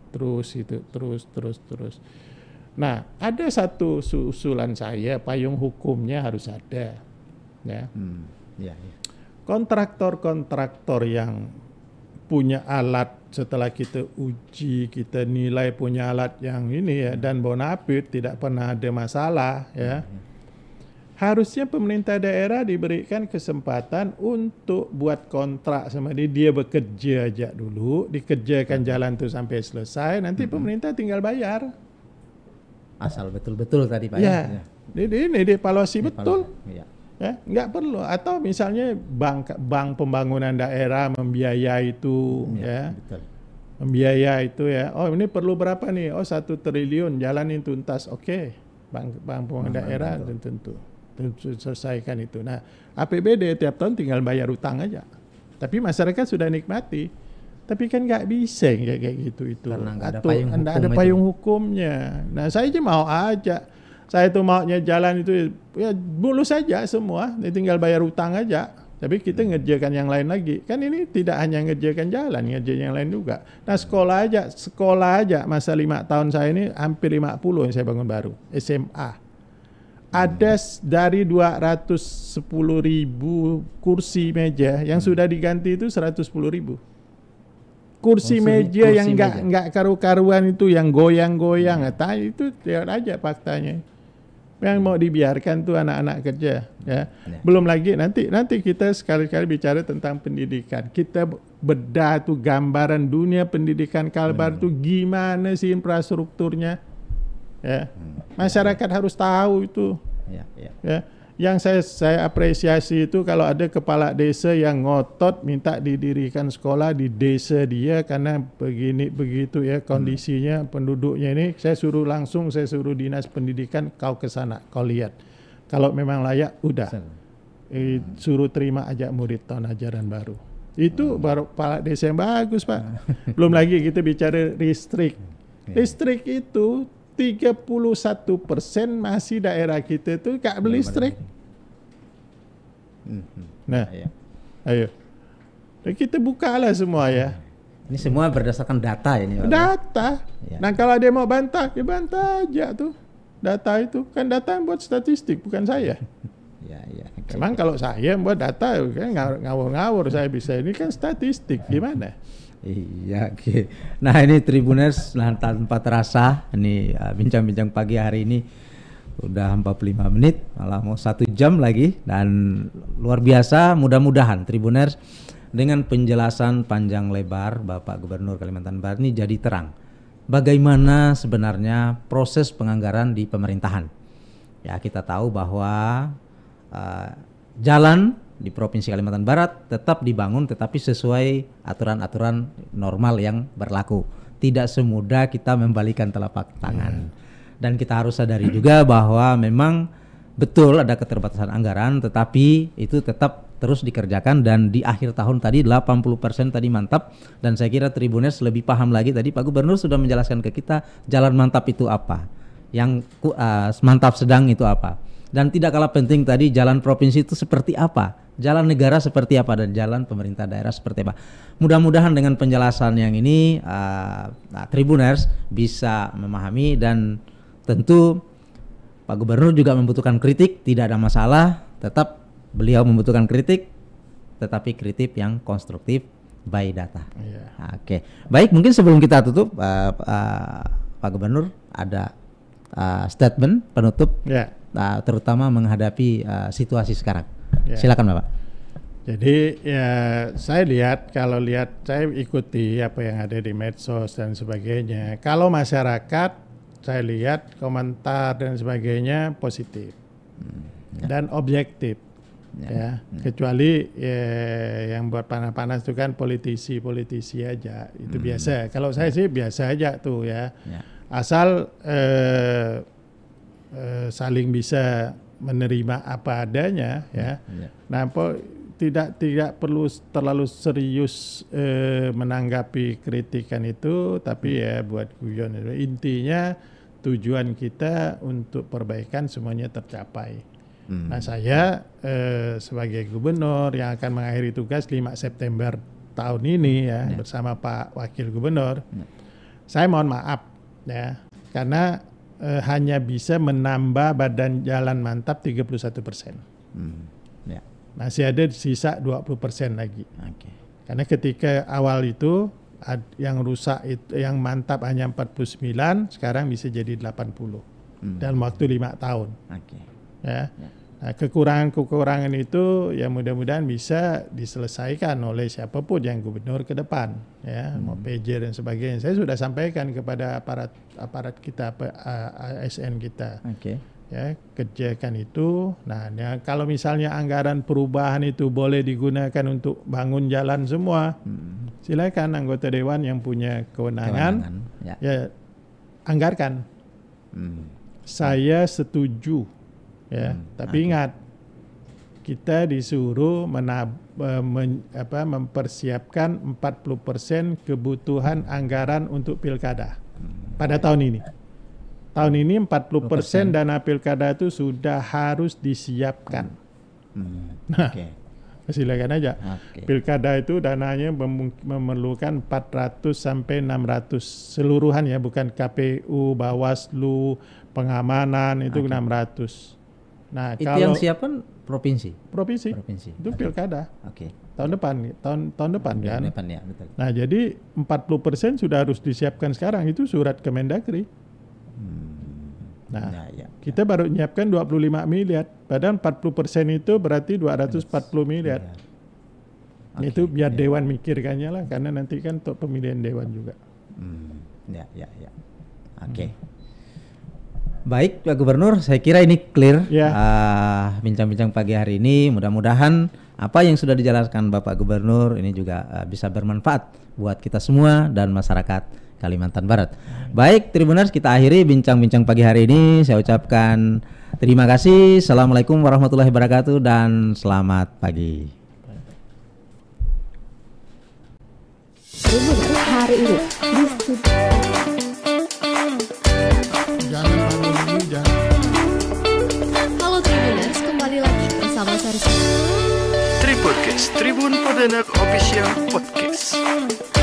[SPEAKER 1] terus itu terus terus terus nah ada satu usulan saya payung hukumnya harus ada ya
[SPEAKER 3] hmm. yeah, yeah
[SPEAKER 1] kontraktor-kontraktor yang punya alat setelah kita uji, kita nilai punya alat yang ini ya hmm. dan bonafit tidak pernah ada masalah ya. Hmm. Harusnya pemerintah daerah diberikan kesempatan untuk buat kontrak sama dia, dia bekerja aja dulu, dikerjakan hmm. jalan tuh sampai selesai, nanti pemerintah tinggal bayar. Asal betul-betul tadi Pak ya. ya. ini ini dievaluasi betul. Ya. Ya, nggak perlu. Atau misalnya bank bank pembangunan daerah membiayai itu, ya, ya betul. membiayai itu ya. Oh ini perlu berapa nih? Oh satu triliun, jalanin tuntas. Oke, okay. bank bank pembangunan nah, daerah betul. tentu tentu selesaikan itu. Nah APBD tiap tahun tinggal bayar utang aja. Tapi masyarakat sudah nikmati. Tapi kan nggak bisa kayak gitu itu. Karena nggak ada, payung, hukum ada payung hukumnya. Nah saya aja mau aja saya itu maunya jalan itu ya mulus saja semua, tinggal bayar utang aja. Tapi kita hmm. ngerjakan yang lain lagi. Kan ini tidak hanya ngerjakan jalan, ngerjain yang lain juga. Nah sekolah aja, sekolah aja masa lima tahun saya ini hampir 50 yang saya bangun baru, SMA. Ada hmm. dari 210 ribu kursi meja yang hmm. sudah diganti itu 110 ribu kursi Maksudnya, oh, meja kursi yang nggak nggak karu-karuan itu yang goyang-goyang hmm. Nah, itu lihat aja faktanya yang mau dibiarkan tuh anak-anak kerja ya. ya. Belum lagi nanti nanti kita sekali-kali bicara tentang pendidikan. Kita bedah tuh gambaran dunia pendidikan Kalbar hmm. tuh gimana sih infrastrukturnya. Ya. Hmm. Masyarakat harus tahu itu. Ya, ya. ya yang saya saya apresiasi itu kalau ada kepala desa yang ngotot minta didirikan sekolah di desa dia karena begini begitu ya kondisinya hmm. penduduknya ini saya suruh langsung saya suruh dinas pendidikan kau ke sana kau lihat kalau memang layak udah eh, hmm. suruh terima ajak murid tahun ajaran baru itu hmm. baru kepala desa yang bagus pak hmm. belum lagi kita bicara listrik hmm. ya. listrik itu 31 persen masih daerah kita itu gak beli listrik. Hmm. Nah, ayo. Dan kita bukalah semua
[SPEAKER 2] ya. Ini semua berdasarkan data ini.
[SPEAKER 1] Data. Ya. Nah kalau dia mau bantah, dia ya bantah aja tuh. Data itu kan data yang buat statistik, bukan saya.
[SPEAKER 2] [LAUGHS] ya, ya.
[SPEAKER 1] Memang kalau saya buat data ya kan ngawur-ngawur saya bisa. Ini kan statistik, gimana?
[SPEAKER 2] Iya, oke. Nah ini Tribuners nah, tanpa terasa ini ah, bincang-bincang uh, pagi hari ini udah 45 menit, malah mau satu jam lagi dan luar biasa. Mudah-mudahan Tribuners dengan penjelasan panjang lebar Bapak Gubernur Kalimantan Barat ini jadi terang bagaimana sebenarnya proses penganggaran di pemerintahan. Ya kita tahu bahwa uh, jalan di Provinsi Kalimantan Barat tetap dibangun tetapi sesuai aturan-aturan normal yang berlaku. Tidak semudah kita membalikan telapak tangan. Hmm. Dan kita harus sadari juga bahwa memang betul ada keterbatasan anggaran tetapi itu tetap terus dikerjakan dan di akhir tahun tadi 80% tadi mantap dan saya kira Tribuners lebih paham lagi tadi Pak Gubernur sudah menjelaskan ke kita jalan mantap itu apa. Yang uh, mantap sedang itu apa dan tidak kalah penting tadi jalan provinsi itu seperti apa jalan negara seperti apa dan jalan pemerintah daerah seperti apa. Mudah-mudahan dengan penjelasan yang ini uh, uh, Tribuners bisa memahami dan tentu Pak Gubernur juga membutuhkan kritik, tidak ada masalah, tetap beliau membutuhkan kritik, tetapi kritik yang konstruktif by data. Yeah. Oke, okay. baik mungkin sebelum kita tutup uh, uh, Pak Gubernur ada uh, statement penutup, yeah. uh, terutama menghadapi uh, situasi sekarang ya. Silakan Bapak.
[SPEAKER 1] Jadi ya saya lihat kalau lihat saya ikuti apa yang ada di medsos dan sebagainya. Kalau masyarakat saya lihat komentar dan sebagainya positif hmm, ya. dan objektif ya, ya, ya. kecuali ya, yang buat panas-panas itu kan politisi-politisi aja itu hmm. biasa kalau saya ya. sih biasa aja tuh ya, ya. asal eh, eh, saling bisa menerima apa adanya ya. ya. Nah, tidak tidak perlu terlalu serius eh, menanggapi kritikan itu, tapi hmm. ya buat guyon intinya tujuan kita untuk perbaikan semuanya tercapai. Hmm. Nah, saya eh, sebagai gubernur yang akan mengakhiri tugas 5 September tahun ini hmm. ya, ya. bersama Pak Wakil Gubernur, ya. saya mohon maaf ya karena eh, hanya bisa menambah badan jalan mantap 31 persen. Hmm. Ya. Masih ada sisa 20 persen lagi. Okay. Karena ketika awal itu yang rusak itu yang mantap hanya 49, sekarang bisa jadi 80 hmm. dan waktu lima tahun. Okay. Ya. ya. Nah, kekurangan-kekurangan itu ya mudah-mudahan bisa diselesaikan oleh siapapun yang gubernur ke depan ya, hmm. mau PJ dan sebagainya. Saya sudah sampaikan kepada aparat aparat kita ASN kita. Oke. Okay. Ya, kerjakan itu. Nah, ya, kalau misalnya anggaran perubahan itu boleh digunakan untuk bangun jalan semua. Hmm. Silakan anggota dewan yang punya kewenangan, kewenangan ya. ya anggarkan. Hmm. Saya setuju ya hmm. tapi okay. ingat kita disuruh menab, e, men, apa, mempersiapkan 40% kebutuhan anggaran untuk pilkada hmm. pada tahun ini. Tahun ini 40% persen dana pilkada itu sudah harus disiapkan. Hmm. hmm nah,
[SPEAKER 3] okay.
[SPEAKER 1] silakan aja. Okay. Pilkada itu dananya memerlukan 400 sampai 600 seluruhan ya, bukan KPU, Bawaslu, pengamanan itu okay. 600. Nah, itu kalau yang siapkan provinsi. Provinsi. Provinsi. Itu okay. pilkada. Oke. Tahun depan, tahun tahun depan tahun kan. Tahun depan ya, betul. Nah, jadi 40% sudah harus disiapkan sekarang itu surat Kemendagri. Hmm. Nah, ya, ya, ya. kita baru menyiapkan 25 miliar. Padahal 40% itu berarti 240 miliar. Ya. Okay. Nah, itu biar ya. dewan mikirkannya lah karena nanti kan untuk pemilihan dewan juga. Hmm. Ya, ya, ya. Oke. Okay. Hmm.
[SPEAKER 2] Baik, Pak Gubernur, saya kira ini clear yeah. Ya. uh, bincang-bincang pagi hari ini. Mudah-mudahan apa yang sudah dijelaskan Bapak Gubernur ini juga uh, bisa bermanfaat buat kita semua dan masyarakat Kalimantan Barat. Baik, Tribuners, kita akhiri bincang-bincang pagi hari ini. Saya ucapkan terima kasih. Assalamualaikum warahmatullahi wabarakatuh dan selamat pagi. Hari ini
[SPEAKER 1] Tribun Padanak Official
[SPEAKER 3] Podcast.